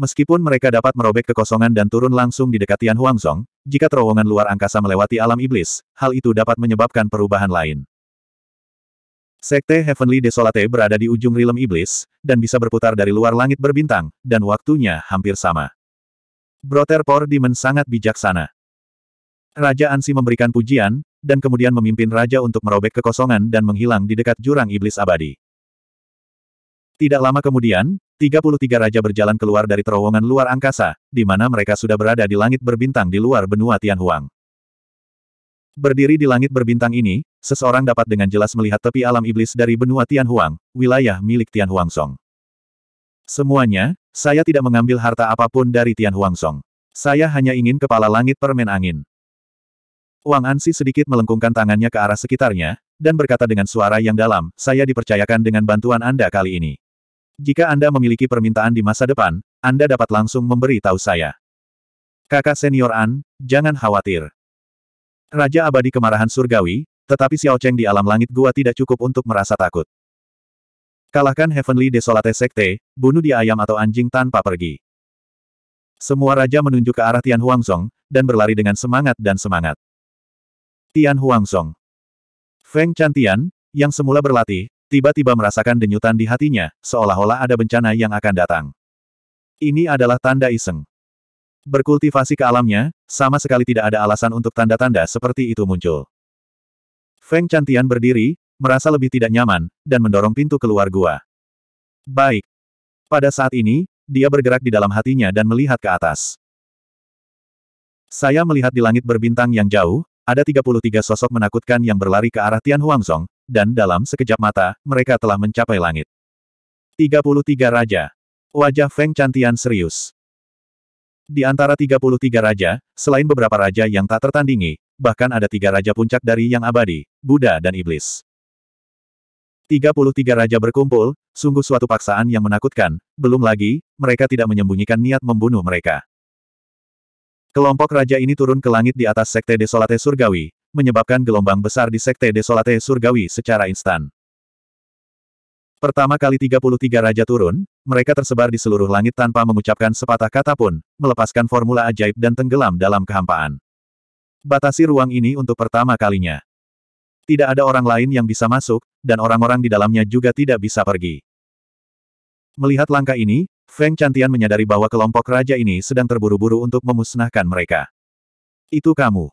Meskipun mereka dapat merobek kekosongan dan turun langsung di dekat Tian Huangzong, jika terowongan luar angkasa melewati alam iblis, hal itu dapat menyebabkan perubahan lain. Sekte Heavenly Desolate berada di ujung rilem iblis, dan bisa berputar dari luar langit berbintang, dan waktunya hampir sama. Brother Broterpor Demon sangat bijaksana. Raja Ansi memberikan pujian, dan kemudian memimpin raja untuk merobek kekosongan dan menghilang di dekat jurang iblis abadi. Tidak lama kemudian, 33 raja berjalan keluar dari terowongan luar angkasa, di mana mereka sudah berada di langit berbintang di luar benua Tianhuang. Berdiri di langit berbintang ini, seseorang dapat dengan jelas melihat tepi alam iblis dari benua Tianhuang, wilayah milik Tianhuang Song. Semuanya, saya tidak mengambil harta apapun dari Tianhuang Song. Saya hanya ingin kepala langit permen angin. Wang Ansi sedikit melengkungkan tangannya ke arah sekitarnya, dan berkata dengan suara yang dalam, saya dipercayakan dengan bantuan Anda kali ini. Jika Anda memiliki permintaan di masa depan, Anda dapat langsung memberi tahu saya. Kakak senior An, jangan khawatir. Raja abadi kemarahan surgawi, tetapi Xiao Cheng di alam langit gua tidak cukup untuk merasa takut. Kalahkan Heavenly Desolate Sekte, bunuh di ayam atau anjing tanpa pergi. Semua raja menunjuk ke arah Tian Huangzong, dan berlari dengan semangat dan semangat. Tian Huangzong. Feng Chantian, yang semula berlatih, tiba-tiba merasakan denyutan di hatinya, seolah-olah ada bencana yang akan datang. Ini adalah tanda iseng. Berkultivasi ke alamnya, sama sekali tidak ada alasan untuk tanda-tanda seperti itu muncul. Feng Chantian berdiri, merasa lebih tidak nyaman, dan mendorong pintu keluar gua. Baik. Pada saat ini, dia bergerak di dalam hatinya dan melihat ke atas. Saya melihat di langit berbintang yang jauh, ada 33 sosok menakutkan yang berlari ke arah Tian Huangzong, dan dalam sekejap mata, mereka telah mencapai langit. 33 Raja. Wajah Feng cantian serius. Di antara 33 raja, selain beberapa raja yang tak tertandingi, bahkan ada tiga raja puncak dari yang abadi, Buddha dan Iblis. 33 raja berkumpul, sungguh suatu paksaan yang menakutkan, belum lagi, mereka tidak menyembunyikan niat membunuh mereka. Kelompok raja ini turun ke langit di atas Sekte Desolate Surgawi, menyebabkan gelombang besar di Sekte Desolate Surgawi secara instan. Pertama kali 33 raja turun, mereka tersebar di seluruh langit tanpa mengucapkan sepatah kata pun, melepaskan formula ajaib dan tenggelam dalam kehampaan. Batasi ruang ini untuk pertama kalinya. Tidak ada orang lain yang bisa masuk, dan orang-orang di dalamnya juga tidak bisa pergi. Melihat langkah ini, Feng Cantian menyadari bahwa kelompok raja ini sedang terburu-buru untuk memusnahkan mereka. Itu kamu.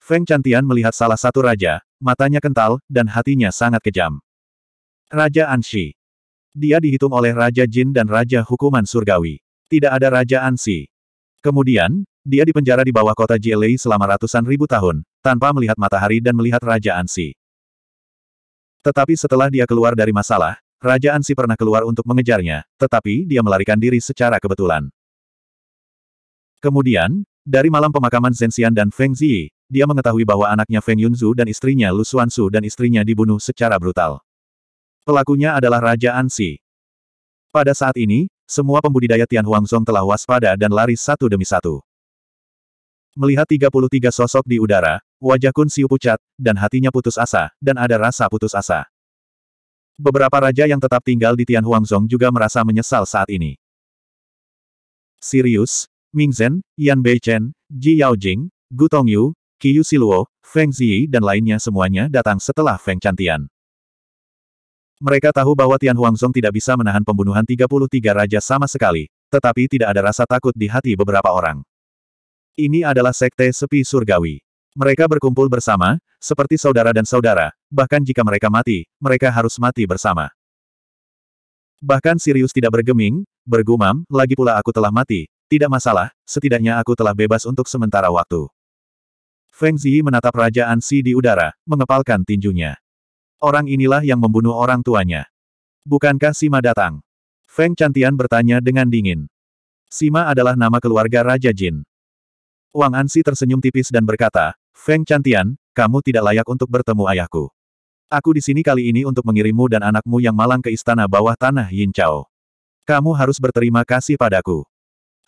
Feng Cantian melihat salah satu raja, matanya kental, dan hatinya sangat kejam. Raja Anshi. Dia dihitung oleh Raja Jin dan Raja Hukuman Surgawi. Tidak ada Raja Anshi. Kemudian, dia dipenjara di bawah kota Jilei selama ratusan ribu tahun, tanpa melihat matahari dan melihat Raja Anshi. Tetapi setelah dia keluar dari masalah, Raja Ansi pernah keluar untuk mengejarnya, tetapi dia melarikan diri secara kebetulan. Kemudian, dari malam pemakaman Zensian dan Feng Ziyi, dia mengetahui bahwa anaknya Feng Yunzu dan istrinya Lu Suansu dan istrinya dibunuh secara brutal. Pelakunya adalah Raja Ansi. Pada saat ini, semua pembudidaya Tian telah waspada dan lari satu demi satu. Melihat 33 sosok di udara, wajah Kun Siu pucat, dan hatinya putus asa, dan ada rasa putus asa. Beberapa raja yang tetap tinggal di Tianhuangzong juga merasa menyesal saat ini. Sirius, Mingzhen, Yan Beichen, Ji Yaojing, Gu Tongyu, Yu Siluo, Feng Ziyi dan lainnya semuanya datang setelah Feng Chantian. Mereka tahu bahwa Tianhuangzong tidak bisa menahan pembunuhan 33 raja sama sekali, tetapi tidak ada rasa takut di hati beberapa orang. Ini adalah sekte sepi surgawi. Mereka berkumpul bersama, seperti saudara dan saudara, bahkan jika mereka mati, mereka harus mati bersama. Bahkan Sirius tidak bergeming, bergumam, lagi pula aku telah mati, tidak masalah, setidaknya aku telah bebas untuk sementara waktu. Feng Ziyi menatap Raja Ansi di udara, mengepalkan tinjunya. Orang inilah yang membunuh orang tuanya. Bukankah Sima datang? Feng Cantian bertanya dengan dingin. Sima adalah nama keluarga Raja Jin. Wang Ansi tersenyum tipis dan berkata, Feng Cantian, kamu tidak layak untuk bertemu ayahku. Aku di sini kali ini untuk mengirimmu dan anakmu yang malang ke istana bawah tanah Yin Chao. Kamu harus berterima kasih padaku.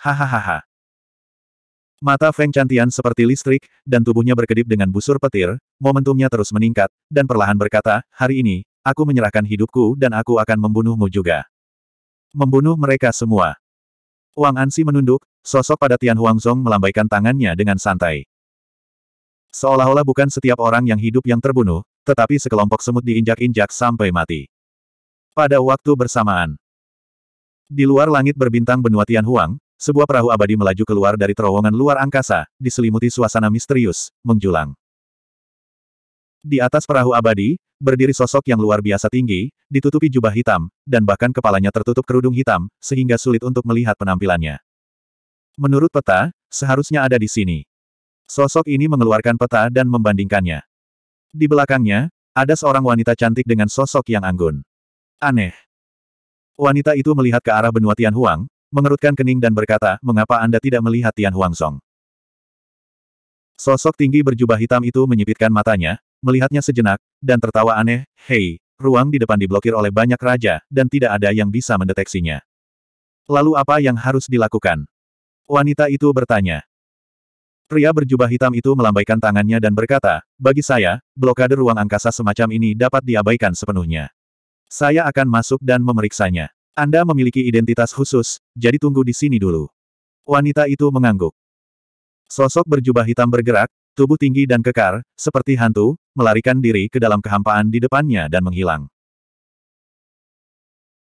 Hahaha. Mata Feng Cantian seperti listrik, dan tubuhnya berkedip dengan busur petir, momentumnya terus meningkat, dan perlahan berkata, hari ini, aku menyerahkan hidupku dan aku akan membunuhmu juga. Membunuh mereka semua. Wang Ansi menunduk, sosok pada Tian Huangzong melambaikan tangannya dengan santai. Seolah-olah bukan setiap orang yang hidup yang terbunuh, tetapi sekelompok semut diinjak-injak sampai mati. Pada waktu bersamaan, di luar langit berbintang benua Tianhuang, sebuah perahu abadi melaju keluar dari terowongan luar angkasa, diselimuti suasana misterius, menjulang. Di atas perahu abadi, berdiri sosok yang luar biasa tinggi, ditutupi jubah hitam, dan bahkan kepalanya tertutup kerudung hitam, sehingga sulit untuk melihat penampilannya. Menurut peta, seharusnya ada di sini. Sosok ini mengeluarkan peta dan membandingkannya. Di belakangnya, ada seorang wanita cantik dengan sosok yang anggun. Aneh. Wanita itu melihat ke arah benua Tianhuang, mengerutkan kening dan berkata, mengapa Anda tidak melihat Tian Song?" Sosok tinggi berjubah hitam itu menyipitkan matanya, melihatnya sejenak, dan tertawa aneh, hei, ruang di depan diblokir oleh banyak raja, dan tidak ada yang bisa mendeteksinya. Lalu apa yang harus dilakukan? Wanita itu bertanya. Pria berjubah hitam itu melambaikan tangannya dan berkata, bagi saya, blokade ruang angkasa semacam ini dapat diabaikan sepenuhnya. Saya akan masuk dan memeriksanya. Anda memiliki identitas khusus, jadi tunggu di sini dulu. Wanita itu mengangguk. Sosok berjubah hitam bergerak, tubuh tinggi dan kekar, seperti hantu, melarikan diri ke dalam kehampaan di depannya dan menghilang.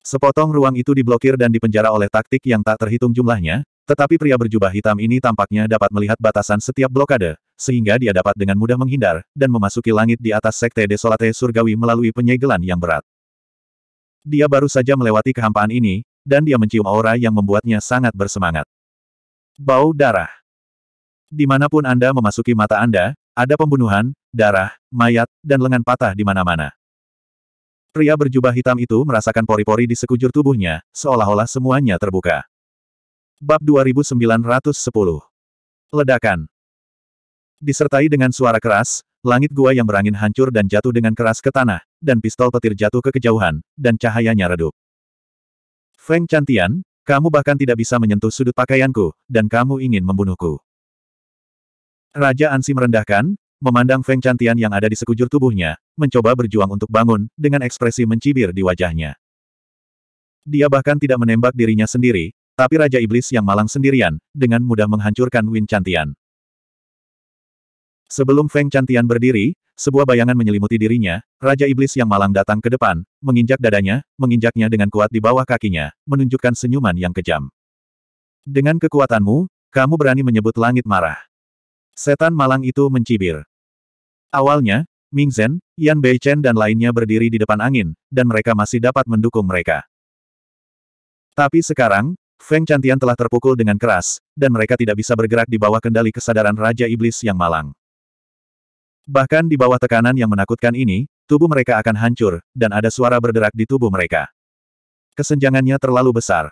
Sepotong ruang itu diblokir dan dipenjara oleh taktik yang tak terhitung jumlahnya, tetapi pria berjubah hitam ini tampaknya dapat melihat batasan setiap blokade, sehingga dia dapat dengan mudah menghindar, dan memasuki langit di atas Sekte Desolate Surgawi melalui penyegelan yang berat. Dia baru saja melewati kehampaan ini, dan dia mencium aura yang membuatnya sangat bersemangat. Bau darah. Dimanapun Anda memasuki mata Anda, ada pembunuhan, darah, mayat, dan lengan patah di mana-mana. Pria berjubah hitam itu merasakan pori-pori di sekujur tubuhnya, seolah-olah semuanya terbuka. Bab 2910. Ledakan. Disertai dengan suara keras, langit gua yang berangin hancur dan jatuh dengan keras ke tanah, dan pistol petir jatuh ke kejauhan, dan cahayanya redup. Feng Cantian kamu bahkan tidak bisa menyentuh sudut pakaianku, dan kamu ingin membunuhku. Raja Ansi merendahkan, memandang Feng Cantian yang ada di sekujur tubuhnya, mencoba berjuang untuk bangun, dengan ekspresi mencibir di wajahnya. Dia bahkan tidak menembak dirinya sendiri, tapi Raja Iblis yang malang sendirian, dengan mudah menghancurkan Win Chantian. Sebelum Feng Cantian berdiri, sebuah bayangan menyelimuti dirinya, Raja Iblis yang malang datang ke depan, menginjak dadanya, menginjaknya dengan kuat di bawah kakinya, menunjukkan senyuman yang kejam. Dengan kekuatanmu, kamu berani menyebut langit marah. Setan malang itu mencibir. Awalnya, Ming Zhen, Yan Beichen dan lainnya berdiri di depan angin, dan mereka masih dapat mendukung mereka. Tapi sekarang, Feng Chantian telah terpukul dengan keras, dan mereka tidak bisa bergerak di bawah kendali kesadaran Raja Iblis yang malang. Bahkan di bawah tekanan yang menakutkan ini, tubuh mereka akan hancur, dan ada suara berderak di tubuh mereka. Kesenjangannya terlalu besar.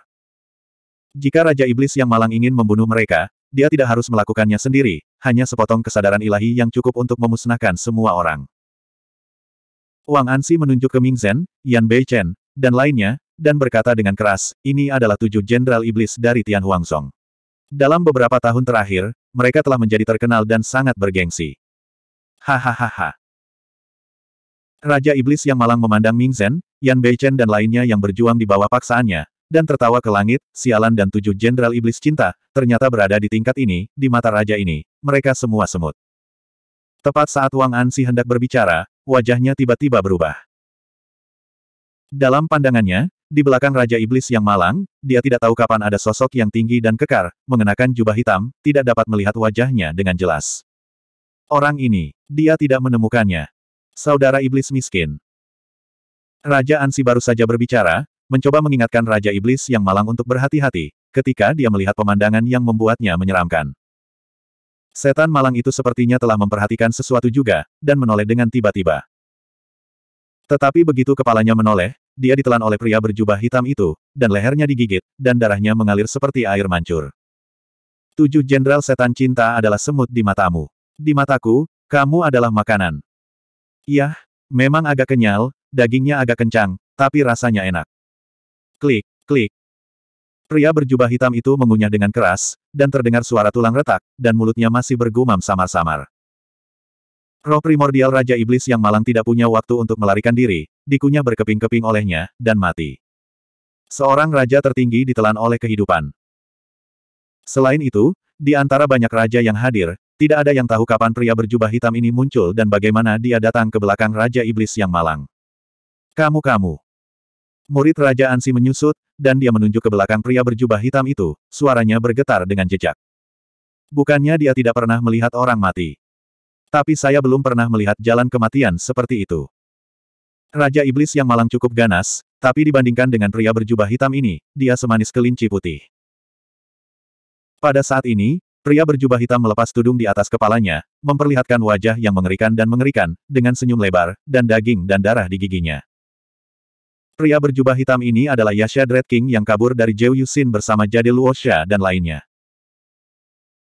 Jika Raja Iblis yang malang ingin membunuh mereka, dia tidak harus melakukannya sendiri, hanya sepotong kesadaran ilahi yang cukup untuk memusnahkan semua orang. Wang Ansi menunjuk ke Ming Zhen, Yan Bei Chen, dan lainnya, dan berkata dengan keras, ini adalah tujuh jenderal iblis dari Tian Huangzong. Dalam beberapa tahun terakhir, mereka telah menjadi terkenal dan sangat bergengsi. Hahaha. Raja Iblis yang malang memandang Ming Zhen, Yan Beichen dan lainnya yang berjuang di bawah paksaannya, dan tertawa ke langit, sialan dan tujuh jenderal iblis cinta, ternyata berada di tingkat ini, di mata raja ini, mereka semua semut. Tepat saat Wang Ansi hendak berbicara, wajahnya tiba-tiba berubah. Dalam pandangannya, di belakang Raja Iblis yang malang, dia tidak tahu kapan ada sosok yang tinggi dan kekar, mengenakan jubah hitam, tidak dapat melihat wajahnya dengan jelas. Orang ini, dia tidak menemukannya. Saudara Iblis miskin. Raja Ansi baru saja berbicara, mencoba mengingatkan Raja Iblis yang malang untuk berhati-hati, ketika dia melihat pemandangan yang membuatnya menyeramkan. Setan malang itu sepertinya telah memperhatikan sesuatu juga, dan menoleh dengan tiba-tiba. Tetapi begitu kepalanya menoleh, dia ditelan oleh pria berjubah hitam itu, dan lehernya digigit, dan darahnya mengalir seperti air mancur. Tujuh jenderal setan cinta adalah semut di matamu. Di mataku, kamu adalah makanan. Yah, memang agak kenyal, dagingnya agak kencang, tapi rasanya enak. Klik, klik. Pria berjubah hitam itu mengunyah dengan keras, dan terdengar suara tulang retak, dan mulutnya masih bergumam samar-samar. Roh primordial Raja Iblis yang malang tidak punya waktu untuk melarikan diri, dikunyah berkeping-keping olehnya, dan mati. Seorang raja tertinggi ditelan oleh kehidupan. Selain itu, di antara banyak raja yang hadir, tidak ada yang tahu kapan pria berjubah hitam ini muncul dan bagaimana dia datang ke belakang Raja Iblis yang malang. Kamu-kamu. Murid Raja Ansi menyusut, dan dia menunjuk ke belakang pria berjubah hitam itu, suaranya bergetar dengan jejak. Bukannya dia tidak pernah melihat orang mati. Tapi saya belum pernah melihat jalan kematian seperti itu. Raja Iblis yang malang cukup ganas, tapi dibandingkan dengan pria berjubah hitam ini, dia semanis kelinci putih. Pada saat ini, pria berjubah hitam melepas tudung di atas kepalanya, memperlihatkan wajah yang mengerikan dan mengerikan, dengan senyum lebar, dan daging dan darah di giginya. Pria berjubah hitam ini adalah Yasha Dread King yang kabur dari Zhou Yuxin bersama Jade Luosha dan lainnya.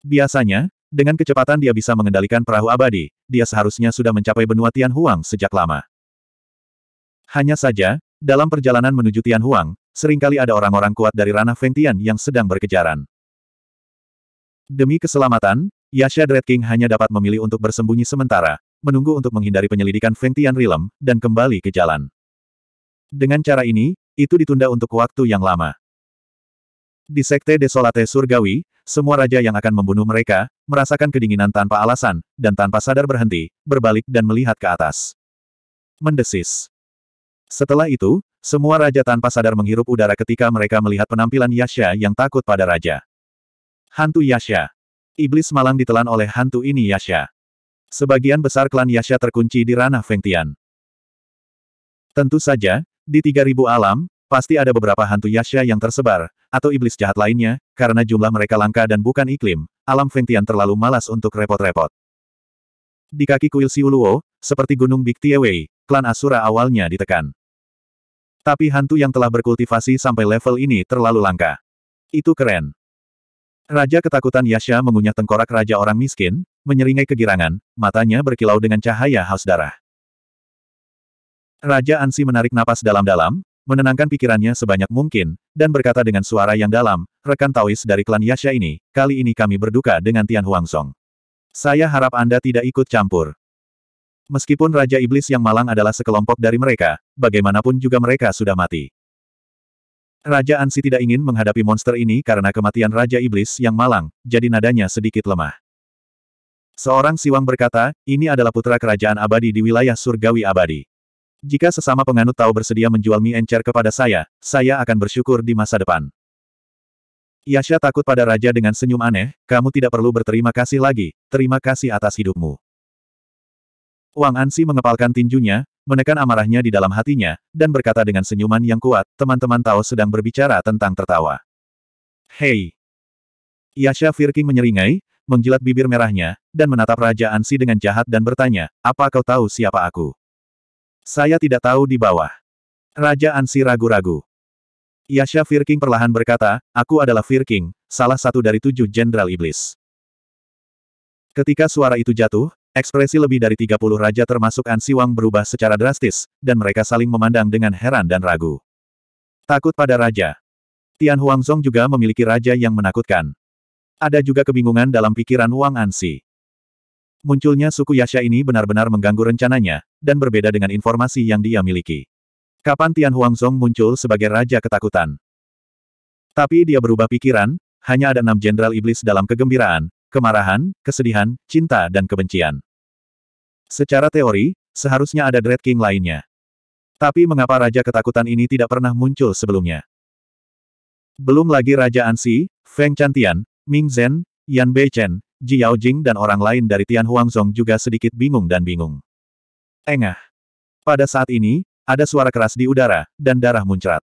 Biasanya, dengan kecepatan dia bisa mengendalikan perahu abadi, dia seharusnya sudah mencapai benua Tianhuang sejak lama. Hanya saja, dalam perjalanan menuju Tianhuang, seringkali ada orang-orang kuat dari ranah Fengtian yang sedang berkejaran. Demi keselamatan, Yasha Dread King hanya dapat memilih untuk bersembunyi sementara, menunggu untuk menghindari penyelidikan Fengtian Realm, dan kembali ke jalan. Dengan cara ini, itu ditunda untuk waktu yang lama. Di Sekte Desolate Surgawi, semua raja yang akan membunuh mereka, merasakan kedinginan tanpa alasan, dan tanpa sadar berhenti, berbalik dan melihat ke atas. Mendesis. Setelah itu, semua raja tanpa sadar menghirup udara ketika mereka melihat penampilan Yasha yang takut pada raja. Hantu Yasha. Iblis malang ditelan oleh hantu ini Yasha. Sebagian besar klan Yasha terkunci di ranah Fengtian. Tentu saja, di 3000 alam, pasti ada beberapa hantu Yasha yang tersebar, atau iblis jahat lainnya, karena jumlah mereka langka dan bukan iklim, alam Feng Tian terlalu malas untuk repot-repot. Di kaki kuil Siuluo, seperti gunung Big Tiewei, klan Asura awalnya ditekan. Tapi hantu yang telah berkultivasi sampai level ini terlalu langka. Itu keren. Raja ketakutan Yasha mengunyah tengkorak Raja Orang Miskin, menyeringai kegirangan, matanya berkilau dengan cahaya haus darah. Raja Ansi menarik napas dalam-dalam, menenangkan pikirannya sebanyak mungkin, dan berkata dengan suara yang dalam, rekan Taois dari klan Yasha ini, kali ini kami berduka dengan Tian Huangsong. Saya harap Anda tidak ikut campur. Meskipun Raja Iblis yang malang adalah sekelompok dari mereka, bagaimanapun juga mereka sudah mati. Raja Ansi tidak ingin menghadapi monster ini karena kematian Raja Iblis yang malang, jadi nadanya sedikit lemah. Seorang siwang berkata, ini adalah putra kerajaan abadi di wilayah surgawi abadi. Jika sesama penganut tahu bersedia menjual mie encer kepada saya, saya akan bersyukur di masa depan. Yasha takut pada raja dengan senyum aneh, kamu tidak perlu berterima kasih lagi, terima kasih atas hidupmu. Wang Ansi mengepalkan tinjunya, menekan amarahnya di dalam hatinya, dan berkata dengan senyuman yang kuat, teman-teman Tao sedang berbicara tentang tertawa. Hei! Yasha Firking menyeringai, menjilat bibir merahnya, dan menatap Raja Ansi dengan jahat dan bertanya, apa kau tahu siapa aku? Saya tidak tahu di bawah. Raja Ansi ragu-ragu. Yasha Firking perlahan berkata, aku adalah Firking, salah satu dari tujuh jenderal iblis. Ketika suara itu jatuh, ekspresi lebih dari 30 raja termasuk Ansi Wang berubah secara drastis, dan mereka saling memandang dengan heran dan ragu. Takut pada raja. Tian Huangzong juga memiliki raja yang menakutkan. Ada juga kebingungan dalam pikiran Wang Ansi. Munculnya suku Yasha ini benar-benar mengganggu rencananya, dan berbeda dengan informasi yang dia miliki. Kapan Tian Huangzong muncul sebagai Raja Ketakutan? Tapi dia berubah pikiran, hanya ada enam jenderal iblis dalam kegembiraan, kemarahan, kesedihan, cinta dan kebencian. Secara teori, seharusnya ada Dread King lainnya. Tapi mengapa Raja Ketakutan ini tidak pernah muncul sebelumnya? Belum lagi Raja Ansi, Feng Chantian, Ming Zhen, Yan Beichen, Ji Yaojing dan orang lain dari Tian Huangzong juga sedikit bingung dan bingung. Engah. Pada saat ini, ada suara keras di udara, dan darah muncrat.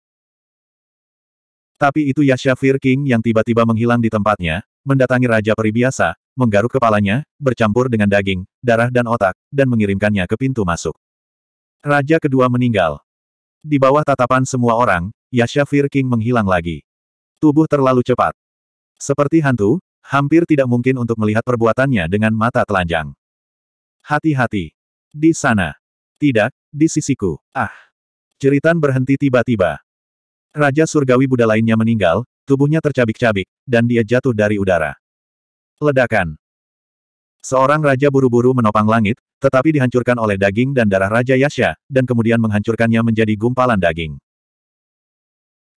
Tapi itu Fir King yang tiba-tiba menghilang di tempatnya, mendatangi Raja Peri biasa, menggaruk kepalanya, bercampur dengan daging, darah dan otak, dan mengirimkannya ke pintu masuk. Raja kedua meninggal. Di bawah tatapan semua orang, Fir King menghilang lagi. Tubuh terlalu cepat. Seperti hantu, hampir tidak mungkin untuk melihat perbuatannya dengan mata telanjang. Hati-hati. Di sana. Tidak, di sisiku. Ah. Jeritan berhenti tiba-tiba. Raja surgawi Buddha lainnya meninggal, tubuhnya tercabik-cabik, dan dia jatuh dari udara. Ledakan. Seorang raja buru-buru menopang langit, tetapi dihancurkan oleh daging dan darah Raja Yasha, dan kemudian menghancurkannya menjadi gumpalan daging.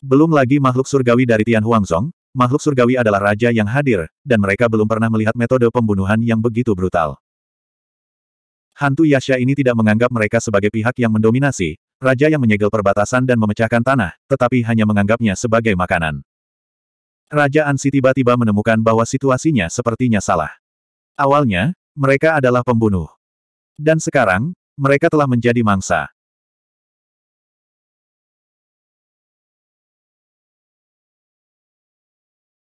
Belum lagi makhluk surgawi dari Tian Huangzong, makhluk surgawi adalah raja yang hadir, dan mereka belum pernah melihat metode pembunuhan yang begitu brutal. Hantu Yasha ini tidak menganggap mereka sebagai pihak yang mendominasi, raja yang menyegel perbatasan dan memecahkan tanah, tetapi hanya menganggapnya sebagai makanan. Raja Ansi tiba-tiba menemukan bahwa situasinya sepertinya salah. Awalnya, mereka adalah pembunuh. Dan sekarang, mereka telah menjadi mangsa.